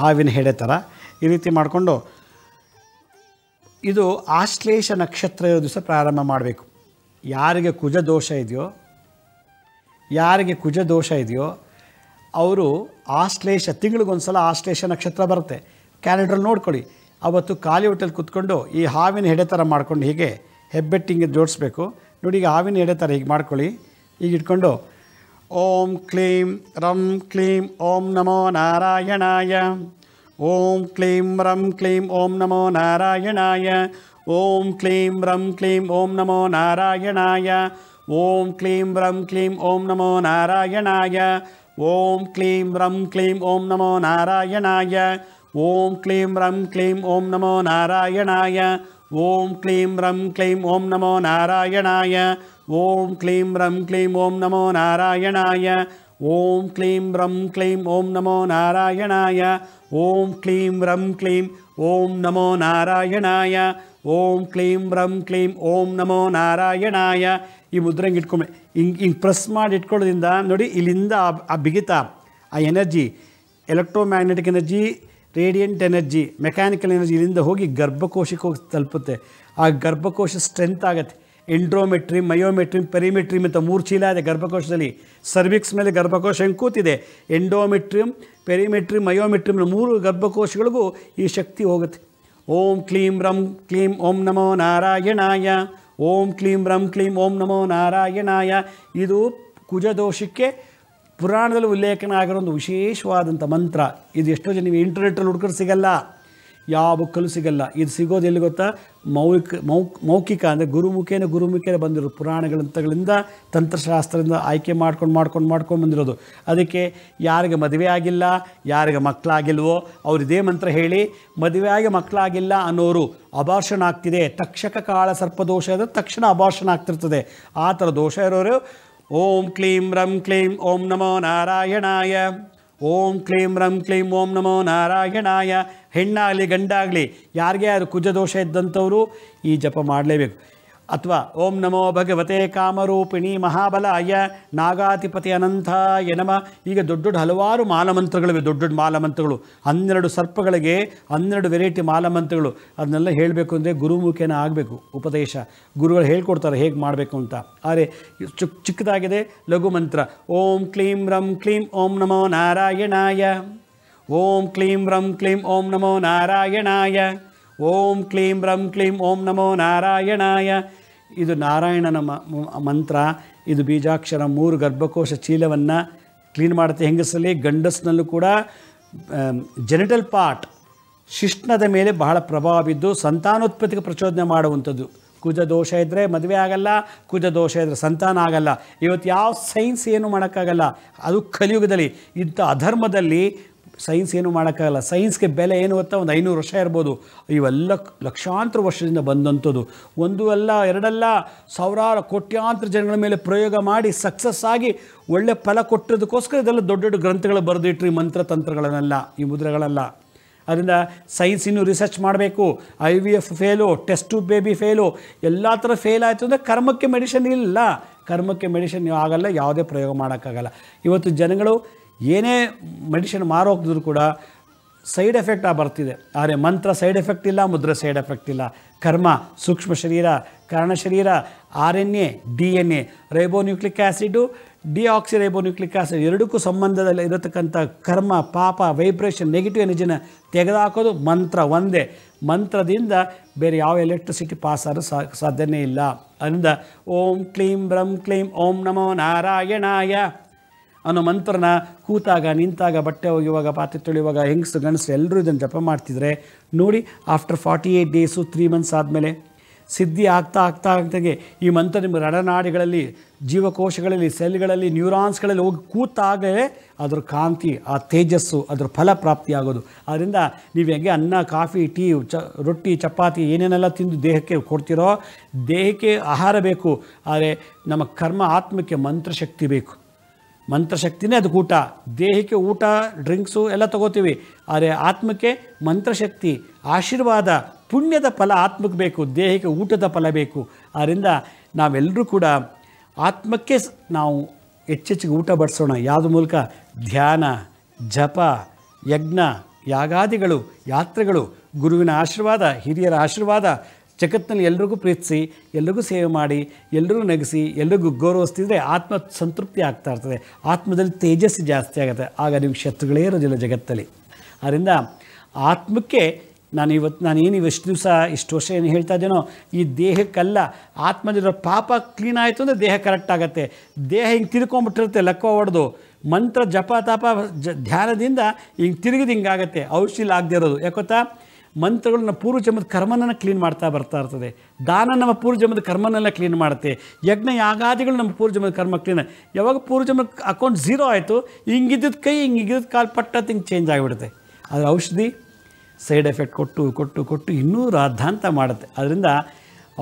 ಹಾವಿನ ಹೆಡೆ ಥರ ಈ ರೀತಿ ಮಾಡಿಕೊಂಡು ಇದು ಆಶ್ಲೇಷ ನಕ್ಷತ್ರ ಇರೋ ದಿವಸ ಪ್ರಾರಂಭ ಮಾಡಬೇಕು ಯಾರಿಗೆ ಕುಜ ದೋಷ ಇದೆಯೋ ಯಾರಿಗೆ ಕುಜ ದೋಷ ಇದೆಯೋ ಅವರು ಆಶ್ಲೇಷ ತಿಂಗಳಿಗೊಂದು ಸಲ ಆಶ್ಲೇಷ ನಕ್ಷತ್ರ ಬರುತ್ತೆ ಕ್ಯಾಲೆಂಡ್ರಲ್ಲಿ ನೋಡ್ಕೊಳ್ಳಿ ಅವತ್ತು ಖಾಲಿ ಹೊಟ್ಟೆಲಿ ಕುತ್ಕೊಂಡು ಈ ಹಾವಿನ ಹೆಡೆ ಥರ ಮಾಡ್ಕೊಂಡು ಹೀಗೆ ಹೆಬ್ಬೆಟ್ಟಿಂಗೆ ಜೋಡಿಸ್ಬೇಕು ನೋಡಿ ಈಗ ಹಾವಿನ ಎಡೆ ಥರ ಹೀಗೆ ಮಾಡ್ಕೊಳ್ಳಿ ಈಗ ಇಟ್ಕೊಂಡು ಓಂ ಕ್ಲೀಂ ರಂ ಕ್ಲೀಂ ಓಂ ನಮೋ ನಾರಾಯಣಾಯ ಓಂ ಕ್ಲೀಂ ರಂ ಕ್ಲೀಂ ಓಂ ನಮೋ ನಾರಾಯಣಾಯ ಓಂ ಕ್ಲೀಂ ರಂ ಕ್ಲೀಂ ಓಂ ನಮೋ ನಾರಾಯಣಾಯ ಓಂ ಕ್ಲೀಂ ರಂ ಕ್ಲೀಂ ಓಂ ನಮೋ ನಾರಾಯಣಾಯ ಓಂ ಕ್ಲೀಂ ರಂ ಕ್ಲೀಂ ಓಂ ನಮೋ ನಾರಾಯಣಾಯ ஓம் க்ளீம் ரம் க்ளீம் ஓம் நமோ நாராயணாய ஓம் க்ளீம் ரம் க்ளீம் ஓம் நமோ நாராயணாய ஓம் க்ளீம் ரம் க்ளீம் ஓம் நமோ நாராயணாய ஓம் க்ளீம் ரம் க்ளீம் ஓம் நமோ நாராயணாய ஓம் க்ளீம் ரம் க்ளீம் ஓம் நமோ நாராயணாய ஓம் க்ளீம் ரம் க்ளீம் ஓம் நமோ நாராயணாய ಈ ಮುದ್ರಂಗೆ இங் இங் ப்ரெஸ் மாடி ಮಾಡಿ நோடி ನೋಡಿ ಇಲ್ಲಿಂದ ಆ ಬಿಗಿತ ಆ energy electromagnetic energy radiant energy mechanical energy ಇಲ್ಲಿಂದ ಹೋಗಿ ಗರ್ಭಕೋಶಕ್ಕೆ ಹೋಗಿ ತಲುಪುತ್ತೆ ಆ ಗರ್ಭಕೋಶ ಸ್ಟ್ರೆಂತ್ ಆಗುತ್ತೆ ಎಂಡ್ರೋಮೆಟ್ರಿ ಮಯೋಮೆಟ್ರಿ ಪೆರಿಮೆಟ್ರಿಮ್ ಅಂತ ಮೂರು ಚೀಲ ಇದೆ ಗರ್ಭಕೋಶದಲ್ಲಿ ಸರ್ವಿಕ್ಸ್ ಮೇಲೆ ಗರ್ಭಕೋಶ ಹೆಂಗೆ ಕೂತಿದೆ ಎಂಡೋಮೆಟ್ರಿಯಂ ಪೆರಿಮೆಟ್ರಿ ಮಯೋಮೆಟ್ರಿ ಮೂರು ಗರ್ಭಕೋಶಗಳಿಗೂ ಈ ಶಕ್ತಿ ಹೋಗುತ್ತೆ ಓಂ ಕ್ಲೀಂ ರಂ ಕ್ಲೀಂ ಓಂ ನಮೋ ನಾರಾಯಣಾಯ ಓಂ ಕ್ಲೀಂ ರಂ ಕ್ಲೀಂ ಓಂ ನಮೋ ನಾರಾಯಣಾಯ ಇದು ಕುಜದೋಷಕ್ಕೆ ಪುರಾಣದಲ್ಲಿ ಉಲ್ಲೇಖನ ಆಗಿರೋ ಒಂದು ವಿಶೇಷವಾದಂಥ ಮಂತ್ರ ಇದು ಎಷ್ಟೋ ಜನ ನೀವು ಇಂಟರ್ನೆಟಲ್ಲಿ ಹುಡ್ಕೊಂಡು ಸಿಗಲ್ಲ ಯಾವ ಬುಕ್ಕಲ್ಲೂ ಸಿಗಲ್ಲ ಇದು ಸಿಗೋದು ಎಲ್ಲಿ ಗೊತ್ತಾ ಮೌಖಿಕ ಮೌಕ್ ಮೌಖಿಕ ಅಂದರೆ ಗುರುಮುಖೇನ ಗುರುಮುಖೇನ ಬಂದಿರೋ ಪುರಾಣಗಳಂತಗಳಿಂದ ತಂತ್ರಶಾಸ್ತ್ರದಿಂದ ಆಯ್ಕೆ ಮಾಡ್ಕೊಂಡು ಮಾಡ್ಕೊಂಡು ಮಾಡ್ಕೊಂಡು ಬಂದಿರೋದು ಅದಕ್ಕೆ ಯಾರಿಗೆ ಮದುವೆ ಆಗಿಲ್ಲ ಯಾರಿಗೆ ಮಕ್ಕಳಾಗಿಲ್ವೋ ಅವ್ರು ಇದೇ ಮಂತ್ರ ಹೇಳಿ ಮದುವೆಯಾಗಿ ಮಕ್ಕಳಾಗಿಲ್ಲ ಅನ್ನೋರು ಅಭಾಷಣ ಆಗ್ತಿದೆ ತಕ್ಷಕ ಕಾಳ ಸರ್ಪದೋಷ ಆದರೆ ತಕ್ಷಣ ಅಭಾಷಣ ಆಗ್ತಿರ್ತದೆ ಆ ಥರ ದೋಷ ಇರೋರು ಓಂ ಕ್ಲೀಂ ರಂ ಕ್ಲೀಂ ಓಂ ನಮೋ ನಾರಾಯಣಾಯ ಓಂ ಕ್ಲೀಂ ರಂ ಕ್ಲೀಂ ಓಂ ನಮೋ ನಾರಾಯಣಾಯ ಹೆಣ್ಣಾಗಲಿ ಗಂಡಾಗಲಿ ಯಾರಿಗೆ ಯಾರು ಕುಜದೋಷ ಇದ್ದಂಥವರು ಈ ಜಪ ಮಾಡಲೇಬೇಕು ಅಥವಾ ಓಂ ನಮೋ ಭಗವತೆ ಕಾಮರೂಪಿಣಿ ಮಹಾಬಲಾಯ ನಾಗಾಧಿಪತಿ ಅನಂತ ಎನಮ ಈಗ ದೊಡ್ಡ ದೊಡ್ಡ ಹಲವಾರು ಮಾಲಮಂತ್ರಗಳಿವೆ ದೊಡ್ಡ ದೊಡ್ಡ ಮಾಲಮಂತ್ರಗಳು ಹನ್ನೆರಡು ಸರ್ಪಗಳಿಗೆ ಹನ್ನೆರಡು ವೆರೈಟಿ ಮಾಲಮಂತ್ರಗಳು ಅದನ್ನೆಲ್ಲ ಹೇಳಬೇಕು ಅಂದರೆ ಗುರುಮುಖೇನ ಆಗಬೇಕು ಉಪದೇಶ ಗುರುಗಳು ಹೇಳ್ಕೊಡ್ತಾರೆ ಹೇಗೆ ಮಾಡಬೇಕು ಅಂತ ಆದರೆ ಚಿಕ್ಕ ಚಿಕ್ಕದಾಗಿದೆ ಲಘು ಮಂತ್ರ ಓಂ ಕ್ಲೀಂ ರಂ ಕ್ಲೀಂ ಓಂ ನಮೋ ನಾರಾಯಣಾಯ ಓಂ ಕ್ಲೀಂ ರಂ ಕ್ಲೀಂ ಓಂ ನಮೋ ನಾರಾಯಣಾಯ ಓಂ ಕ್ಲೀಂ ರಂ ಕ್ಲೀಂ ಓಂ ನಮೋ ನಾರಾಯಣಾಯ ಇದು ನಾರಾಯಣನ ಮಂತ್ರ ಇದು ಬೀಜಾಕ್ಷರ ಮೂರು ಗರ್ಭಕೋಶ ಚೀಲವನ್ನು ಕ್ಲೀನ್ ಮಾಡುತ್ತೆ ಹೆಂಗಸಲ್ಲಿ ಗಂಡಸ್ನಲ್ಲೂ ಕೂಡ ಜೆನಿಟಲ್ ಪಾರ್ಟ್ ಶಿಷ್ಣದ ಮೇಲೆ ಬಹಳ ಪ್ರಭಾವ ಬಿದ್ದು ಸಂತಾನೋತ್ಪತ್ತಿಗೆ ಪ್ರಚೋದನೆ ಮಾಡುವಂಥದ್ದು ಕುಜ ದೋಷ ಇದ್ದರೆ ಮದುವೆ ಆಗಲ್ಲ ಕುಜ ದೋಷ ಇದ್ದರೆ ಸಂತಾನ ಆಗಲ್ಲ ಇವತ್ತು ಯಾವ ಸೈನ್ಸ್ ಏನು ಮಾಡೋಕ್ಕಾಗಲ್ಲ ಅದು ಕಲಿಯುಗದಲ್ಲಿ ಇಂಥ ಅಧರ್ಮದಲ್ಲಿ ಸೈನ್ಸ್ ಏನು ಮಾಡೋಕ್ಕಾಗಲ್ಲ ಸೈನ್ಸ್ಗೆ ಬೆಲೆ ಏನು ಗೊತ್ತಾ ಒಂದು ಐನೂರು ವರ್ಷ ಇರ್ಬೋದು ಇವೆಲ್ಲ ಲಕ್ಷಾಂತರ ವರ್ಷದಿಂದ ಬಂದಂಥದ್ದು ಒಂದು ಅಲ್ಲ ಎರಡಲ್ಲ ಸಾವಿರಾರು ಕೋಟ್ಯಾಂತರ ಜನಗಳ ಮೇಲೆ ಪ್ರಯೋಗ ಮಾಡಿ ಸಕ್ಸಸ್ ಆಗಿ ಒಳ್ಳೆ ಫಲ ಕೊಟ್ಟಿರೋದಕ್ಕೋಸ್ಕರ ಇದೆಲ್ಲ ದೊಡ್ಡ ದೊಡ್ಡ ಗ್ರಂಥಗಳು ಬರೆದಿಟ್ರಿ ತಂತ್ರಗಳನ್ನೆಲ್ಲ ಈ ಮುದ್ರೆಗಳೆಲ್ಲ ಅದರಿಂದ ಸೈನ್ಸ್ ಇನ್ನೂ ರಿಸರ್ಚ್ ಮಾಡಬೇಕು I V F fail test tube baby fail ಎಲ್ಲ ಥರ ಫೇಲ್ ಆಯಿತು ಅಂದರೆ ಕರ್ಮಕ್ಕೆ ಮೆಡಿಷನ್ ಇಲ್ಲ ಕರ್ಮಕ್ಕೆ ಮೆಡಿಷನ್ ಆಗಲ್ಲ ಯಾವುದೇ ಪ್ರಯೋಗ ಮಾಡೋಕ್ಕಾಗಲ್ಲ ಇವತ್ತು ಜನಗಳು ಏನೇ ಮೆಡಿಷನ್ ಮಾರೋಗಿದ್ರು ಕೂಡ ಸೈಡ್ ಎಫೆಕ್ಟ್ ಆ ಬರ್ತಿದೆ ಆದರೆ ಮಂತ್ರ ಸೈಡ್ ಎಫೆಕ್ಟ್ ಇಲ್ಲ ಮುದ್ರೆ ಸೈಡ್ ಎಫೆಕ್ಟ್ ಇಲ್ಲ ಕರ್ಮ ಸೂಕ್ಷ್ಮ ಶರೀರ ಕಾರಣ ಶರೀರ R N A D N A ribonucleic acid ribonucleic acid ಎರಡಕ್ಕೂ ಸಂಬಂಧದಲ್ಲಿ ಇರತಕ್ಕಂಥ ಕರ್ಮ ಪಾಪ ವೈಬ್ರೇಷನ್ ನೆಗೆಟಿವ್ ಎನರ್ಜಿನ ತೆಗೆದುಹಾಕೋದು ಮಂತ್ರ ಒಂದೇ ಮಂತ್ರದಿಂದ ಬೇರೆ ಯಾವ ಎಲೆಕ್ಟ್ರಿಸಿಟಿ ಪಾಸ್ ಆದರೂ ಸಾಧ್ಯನೇ ಇಲ್ಲ ಅದರಿಂದ ಓಂ ಕ್ಲೀಂ ಬ್ರಂ ಕ್ಲೀಂ ಓಂ ನಮೋ ನಾರಾಯಣಾಯ ಅನ್ನೋ ಮಂತ್ರನ ಕೂತಾಗ ನಿಂತಾಗ ಬಟ್ಟೆ ಒಗೆಯುವಾಗ ಪಾತ್ರೆ ತೊಳೆಯುವಾಗ ಹೆಂಗಸು ಗಣಸು ಎಲ್ಲರೂ ಇದನ್ನು ಜಪ ಮಾಡ್ತಿದ್ರೆ ನೋಡಿ after forty eight days three months ಆದಮೇಲೆ ಸಿದ್ಧಿ ಆಗ್ತಾ ಆಗ್ತಾ ಆಗ್ತಂಗೆ ಈ ಮಂತ್ರ ನಿಮ್ಮ ರಡನಾಡಿಗಳಲ್ಲಿ ಜೀವಕೋಶಗಳಲ್ಲಿ ಸೆಲ್ಗಳಲ್ಲಿ ನ್ಯೂರಾನ್ಸ್ಗಳಲ್ಲಿ ಹೋಗಿ ಕೂತಾಗಲೇ ಅದರ ಕಾಂತಿ ಆ ತೇಜಸ್ಸು ಅದರ ಫಲ ಪ್ರಾಪ್ತಿಯಾಗೋದು ಆದ್ದರಿಂದ ನೀವು ಹೇಗೆ ಅನ್ನ ಕಾಫಿ ಟೀ ಚ ರೊಟ್ಟಿ ಚಪಾತಿ ಏನೇನೆಲ್ಲ ತಿಂದು ದೇಹಕ್ಕೆ ಕೊಡ್ತಿರೋ ದೇಹಕ್ಕೆ ಆಹಾರ ಬೇಕು ಆದರೆ ನಮ್ಮ ಕರ್ಮ ಆತ್ಮಕ್ಕೆ ಮಂತ್ರಶಕ್ತಿ ಬೇಕು ಮಂತ್ರಶಕ್ತಿನೇ ಅದು ಊಟ ದೇಹಕ್ಕೆ ಊಟ ಡ್ರಿಂಕ್ಸು ಎಲ್ಲ ತಗೋತೀವಿ ಆದರೆ ಆತ್ಮಕ್ಕೆ ಮಂತ್ರಶಕ್ತಿ ಆಶೀರ್ವಾದ ಪುಣ್ಯದ ಫಲ ಆತ್ಮಕ್ಕೆ ಬೇಕು ದೇಹಕ್ಕೆ ಊಟದ ಫಲ ಬೇಕು ಆದ್ದರಿಂದ ನಾವೆಲ್ಲರೂ ಕೂಡ ಆತ್ಮಕ್ಕೆ ನಾವು ಹೆಚ್ಚೆಚ್ಚಿಗೆ ಊಟ ಬಡಿಸೋಣ ಯಾವುದ್ರ ಮೂಲಕ ಧ್ಯಾನ ಜಪ ಯಜ್ಞ ಯಾಗಾದಿಗಳು ಯಾತ್ರೆಗಳು ಗುರುವಿನ ಆಶೀರ್ವಾದ ಹಿರಿಯರ ಆಶೀರ್ವಾದ ಜಗತ್ತಿನಲ್ಲಿ ಎಲ್ರಿಗೂ ಪ್ರೀತಿಸಿ ಎಲ್ರಿಗೂ ಸೇವೆ ಮಾಡಿ ಎಲ್ರಿಗೂ ನಗಿಸಿ ಎಲ್ರಿಗೂ ಗೌರವಿಸ್ತಿದ್ರೆ ಆತ್ಮ ಸಂತೃಪ್ತಿ ಆಗ್ತಾ ಇರ್ತದೆ ಆತ್ಮದಲ್ಲಿ ತೇಜಸ್ಸು ಜಾಸ್ತಿ ಆಗುತ್ತೆ ಆಗ ನಿಮ್ಮ ಶತ್ರುಗಳೇ ಇರೋದಿಲ್ಲ ಜಗತ್ತಲ್ಲಿ ಆದ್ದರಿಂದ ಆತ್ಮಕ್ಕೆ ನಾನು ಇವತ್ತು ಏನು ಇಷ್ಟು ದಿವಸ ಇಷ್ಟು ವರ್ಷ ಏನು ಹೇಳ್ತಾ ಇದ್ದೇನೋ ಈ ದೇಹಕ್ಕಲ್ಲ ಆತ್ಮದಿರೋ ಪಾಪ ಕ್ಲೀನ್ ಆಯಿತು ಅಂದರೆ ದೇಹ ಕರೆಕ್ಟ್ ಆಗುತ್ತೆ ದೇಹ ಹಿಂಗೆ ತಿರ್ಕೊಂಬಿಟ್ಟಿರುತ್ತೆ ಲೆಕ್ಕ ಹೊಡೆದು ಮಂತ್ರ ಜಪ ತಾಪ ಜ ಧ್ಯಾನದಿಂದ ಹಿಂಗೆ ತಿರುಗಿದ ಹಿಂಗಾಗತ್ತೆ ಔಷಧಿ ಆಗದೆ ಇರೋದು ಯಾಕೊತ್ತಾ ಮಂತ್ರಗಳು ನಮ್ಮ ಪೂರ್ವಜಮದ ಕರ್ಮನನ್ನು ಕ್ಲೀನ್ ಮಾಡ್ತಾ ಬರ್ತಾ ಇರ್ತದೆ ದಾನ ನಮ್ಮ ಪೂರ್ವಜಮದ ಕರ್ಮನೆಲ್ಲ ಕ್ಲೀನ್ ಮಾಡುತ್ತೆ ಯಜ್ಞ ಯಾಗಾದಿಗಳು ನಮ್ಮ ಪೂರ್ವಜಮದ ಕರ್ಮ ಕ್ಲೀನ್ ಯಾವಾಗ ಜನ್ಮ ಅಕೌಂಟ್ ಝೀರೋ ಆಯಿತು ಹಿಂಗಿದ್ದಿದ್ದು ಕೈ ಹಿಂಗಿದ್ದಿದ್ದು ಕಾಲು ಪಟ್ಟ ಹಿಂಗೆ ಚೇಂಜ್ ಆಗಿಬಿಡುತ್ತೆ ಆದರೆ ಔಷಧಿ ಸೈಡ್ ಎಫೆಕ್ಟ್ ಕೊಟ್ಟು ಕೊಟ್ಟು ಕೊಟ್ಟು ಇನ್ನೂ ರಾಧಾಂತ ಮಾಡುತ್ತೆ ಅದರಿಂದ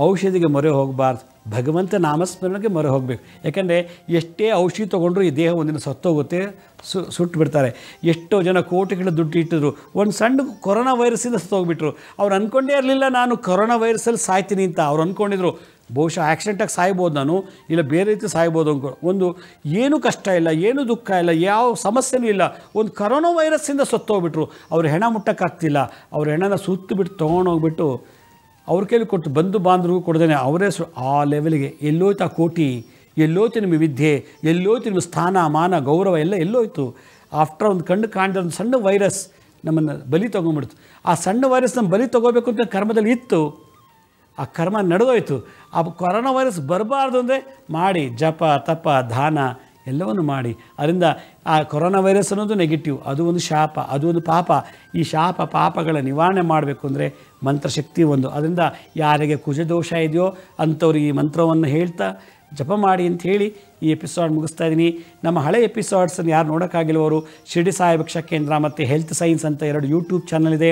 ಔಷಧಿಗೆ ಮೊರೆ ಹೋಗಬಾರ್ದು ಭಗವಂತ ನಾಮಸ್ಮರಣೆಗೆ ಮೊರೆ ಹೋಗಬೇಕು ಯಾಕೆಂದರೆ ಎಷ್ಟೇ ಔಷಧಿ ತೊಗೊಂಡ್ರೂ ಈ ದೇಹ ಒಂದಿನ ಸತ್ತೋಗುತ್ತೆ ಸು ಸುಟ್ಟು ಬಿಡ್ತಾರೆ ಎಷ್ಟೋ ಜನ ಕೋಟಿಗಳ ದುಡ್ಡು ಇಟ್ಟಿದ್ರು ಒಂದು ಸಣ್ಣ ಕೊರೋನಾ ವೈರಸ್ಸಿಂದ ಸತ್ತೋಗ್ಬಿಟ್ರು ಅವ್ರು ಅಂದ್ಕೊಂಡೇ ಇರಲಿಲ್ಲ ನಾನು ಕೊರೋನಾ ವೈರಸ್ಸಲ್ಲಿ ಸಾಯ್ತೀನಿ ಅಂತ ಅವ್ರು ಅಂದ್ಕೊಂಡಿದ್ರು ಬಹುಶಃ ಆ್ಯಕ್ಸಿಡೆಂಟಾಗಿ ಸಾಯ್ಬೋದು ನಾನು ಇಲ್ಲ ಬೇರೆ ರೀತಿ ಸಾಯ್ಬೋದು ಅಂದ್ಕೊ ಒಂದು ಏನೂ ಕಷ್ಟ ಇಲ್ಲ ಏನೂ ದುಃಖ ಇಲ್ಲ ಯಾವ ಸಮಸ್ಯೆನೂ ಇಲ್ಲ ಒಂದು ಕರೋನಾ ವೈರಸ್ಸಿಂದ ಸತ್ತೋಗ್ಬಿಟ್ರು ಅವ್ರು ಹೆಣ ಮುಟ್ಟಕ್ಕಾಗ್ತಿಲ್ಲ ಅವ್ರ ಹೆಣನ ಸುತ್ತು ಬಿಟ್ಟು ತೊಗೊಂಡೋಗ್ಬಿಟ್ಟು ಅವ್ರ ಕೈಲಿ ಕೊಟ್ಟು ಬಂಧು ಬಾಂಧವ್ರಿಗೂ ಕೊಡ್ದೇನೆ ಅವರೇ ಸು ಆ ಲೆವೆಲ್ಗೆ ಎಲ್ಲೋಯ್ತು ಆ ಕೋಟಿ ಎಲ್ಲೋಯ್ತು ನಿಮ್ಮ ವಿದ್ಯೆ ಎಲ್ಲೋಯ್ತು ನಿಮ್ಮ ಸ್ಥಾನ ಮಾನ ಗೌರವ ಎಲ್ಲ ಎಲ್ಲೋಯ್ತು ಆಫ್ಟರ್ ಒಂದು ಕಣ್ಣು ಕಾಣಿದ ಒಂದು ಸಣ್ಣ ವೈರಸ್ ನಮ್ಮನ್ನು ಬಲಿ ತೊಗೊಂಡ್ಬಿಡ್ತು ಆ ಸಣ್ಣ ವೈರಸ್ ನಮ್ಮ ಬಲಿ ತೊಗೋಬೇಕು ಅಂತ ಕರ್ಮದಲ್ಲಿ ಇತ್ತು ಆ ಕರ್ಮ ನಡೆದೋಯ್ತು ಆ ಕೊರೋನಾ ವೈರಸ್ ಬರಬಾರ್ದು ಅಂದರೆ ಮಾಡಿ ಜಪ ತಪ ದಾನ ಎಲ್ಲವನ್ನು ಮಾಡಿ ಅದರಿಂದ ಆ ಕೊರೋನಾ ವೈರಸ್ ಅನ್ನೋದು ನೆಗೆಟಿವ್ ಅದು ಒಂದು ಶಾಪ ಅದು ಒಂದು ಪಾಪ ಈ ಶಾಪ ಪಾಪಗಳ ನಿವಾರಣೆ ಮಾಡಬೇಕು ಅಂದರೆ ಮಂತ್ರಶಕ್ತಿ ಒಂದು ಅದರಿಂದ ಯಾರಿಗೆ ಕುಜದೋಷ ಇದೆಯೋ ಅಂಥವ್ರು ಈ ಮಂತ್ರವನ್ನು ಹೇಳ್ತಾ ಜಪ ಮಾಡಿ ಅಂತ ಹೇಳಿ ಈ ಎಪಿಸೋಡ್ ಮುಗಿಸ್ತಾ ಇದ್ದೀನಿ ನಮ್ಮ ಹಳೆ ಎಪಿಸೋಡ್ಸನ್ನು ಯಾರು ನೋಡೋಕ್ಕಾಗಿಲ್ವರು ಶಿರ್ಡಿ ಸಾಹೇಬಕ್ಷ ಕೇಂದ್ರ ಮತ್ತು ಹೆಲ್ತ್ ಸೈನ್ಸ್ ಅಂತ ಎರಡು ಯೂಟ್ಯೂಬ್ ಚಾನಲ್ ಇದೆ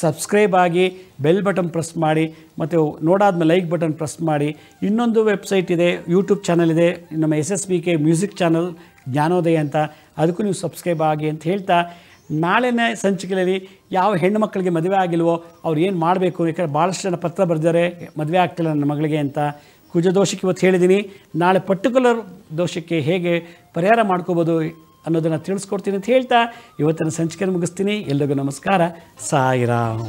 ಸಬ್ಸ್ಕ್ರೈಬ್ ಆಗಿ ಬೆಲ್ ಬಟನ್ ಪ್ರೆಸ್ ಮಾಡಿ ಮತ್ತು ನೋಡಾದ್ಮೇಲೆ ಲೈಕ್ ಬಟನ್ ಪ್ರೆಸ್ ಮಾಡಿ ಇನ್ನೊಂದು ವೆಬ್ಸೈಟ್ ಇದೆ ಯೂಟ್ಯೂಬ್ ಚಾನಲ್ ಇದೆ ನಮ್ಮ S S B K music channel ಜ್ಞಾನೋದಯ ಅಂತ ಅದಕ್ಕೂ ನೀವು ಸಬ್ಸ್ಕ್ರೈಬ್ ಆಗಿ ಅಂತ ಹೇಳ್ತಾ ನಾಳೆನೇ ಸಂಚಿಕೆಯಲ್ಲಿ ಯಾವ ಹೆಣ್ಣು ಮಕ್ಕಳಿಗೆ ಮದುವೆ ಆಗಿಲ್ವೋ ಅವ್ರು ಏನು ಮಾಡಬೇಕು ಯಾಕಂದರೆ ಭಾಳಷ್ಟು ಜನ ಪತ್ರ ಬರೆದಿದ್ದಾರೆ ಮದುವೆ ಆಗ್ತಿಲ್ಲ ನನ್ನ ಮಗಳಿಗೆ ಅಂತ ಕುಜ ದೋಷಕ್ಕೆ ಇವತ್ತು ಹೇಳಿದ್ದೀನಿ ನಾಳೆ ಪರ್ಟಿಕ್ಯುಲರ್ ದೋಷಕ್ಕೆ ಹೇಗೆ ಪರಿಹಾರ ಮಾಡ್ಕೋಬೋದು ಅನ್ನೋದನ್ನು ತಿಳಿಸ್ಕೊಡ್ತೀನಿ ಅಂತ ಹೇಳ್ತಾ ಇವತ್ತಿನ ಸಂಚಿಕೆ ಮುಗಿಸ್ತೀನಿ ಎಲ್ಲರಿಗೂ ನಮಸ್ಕಾರ ಸಾಯಿರಾಮ್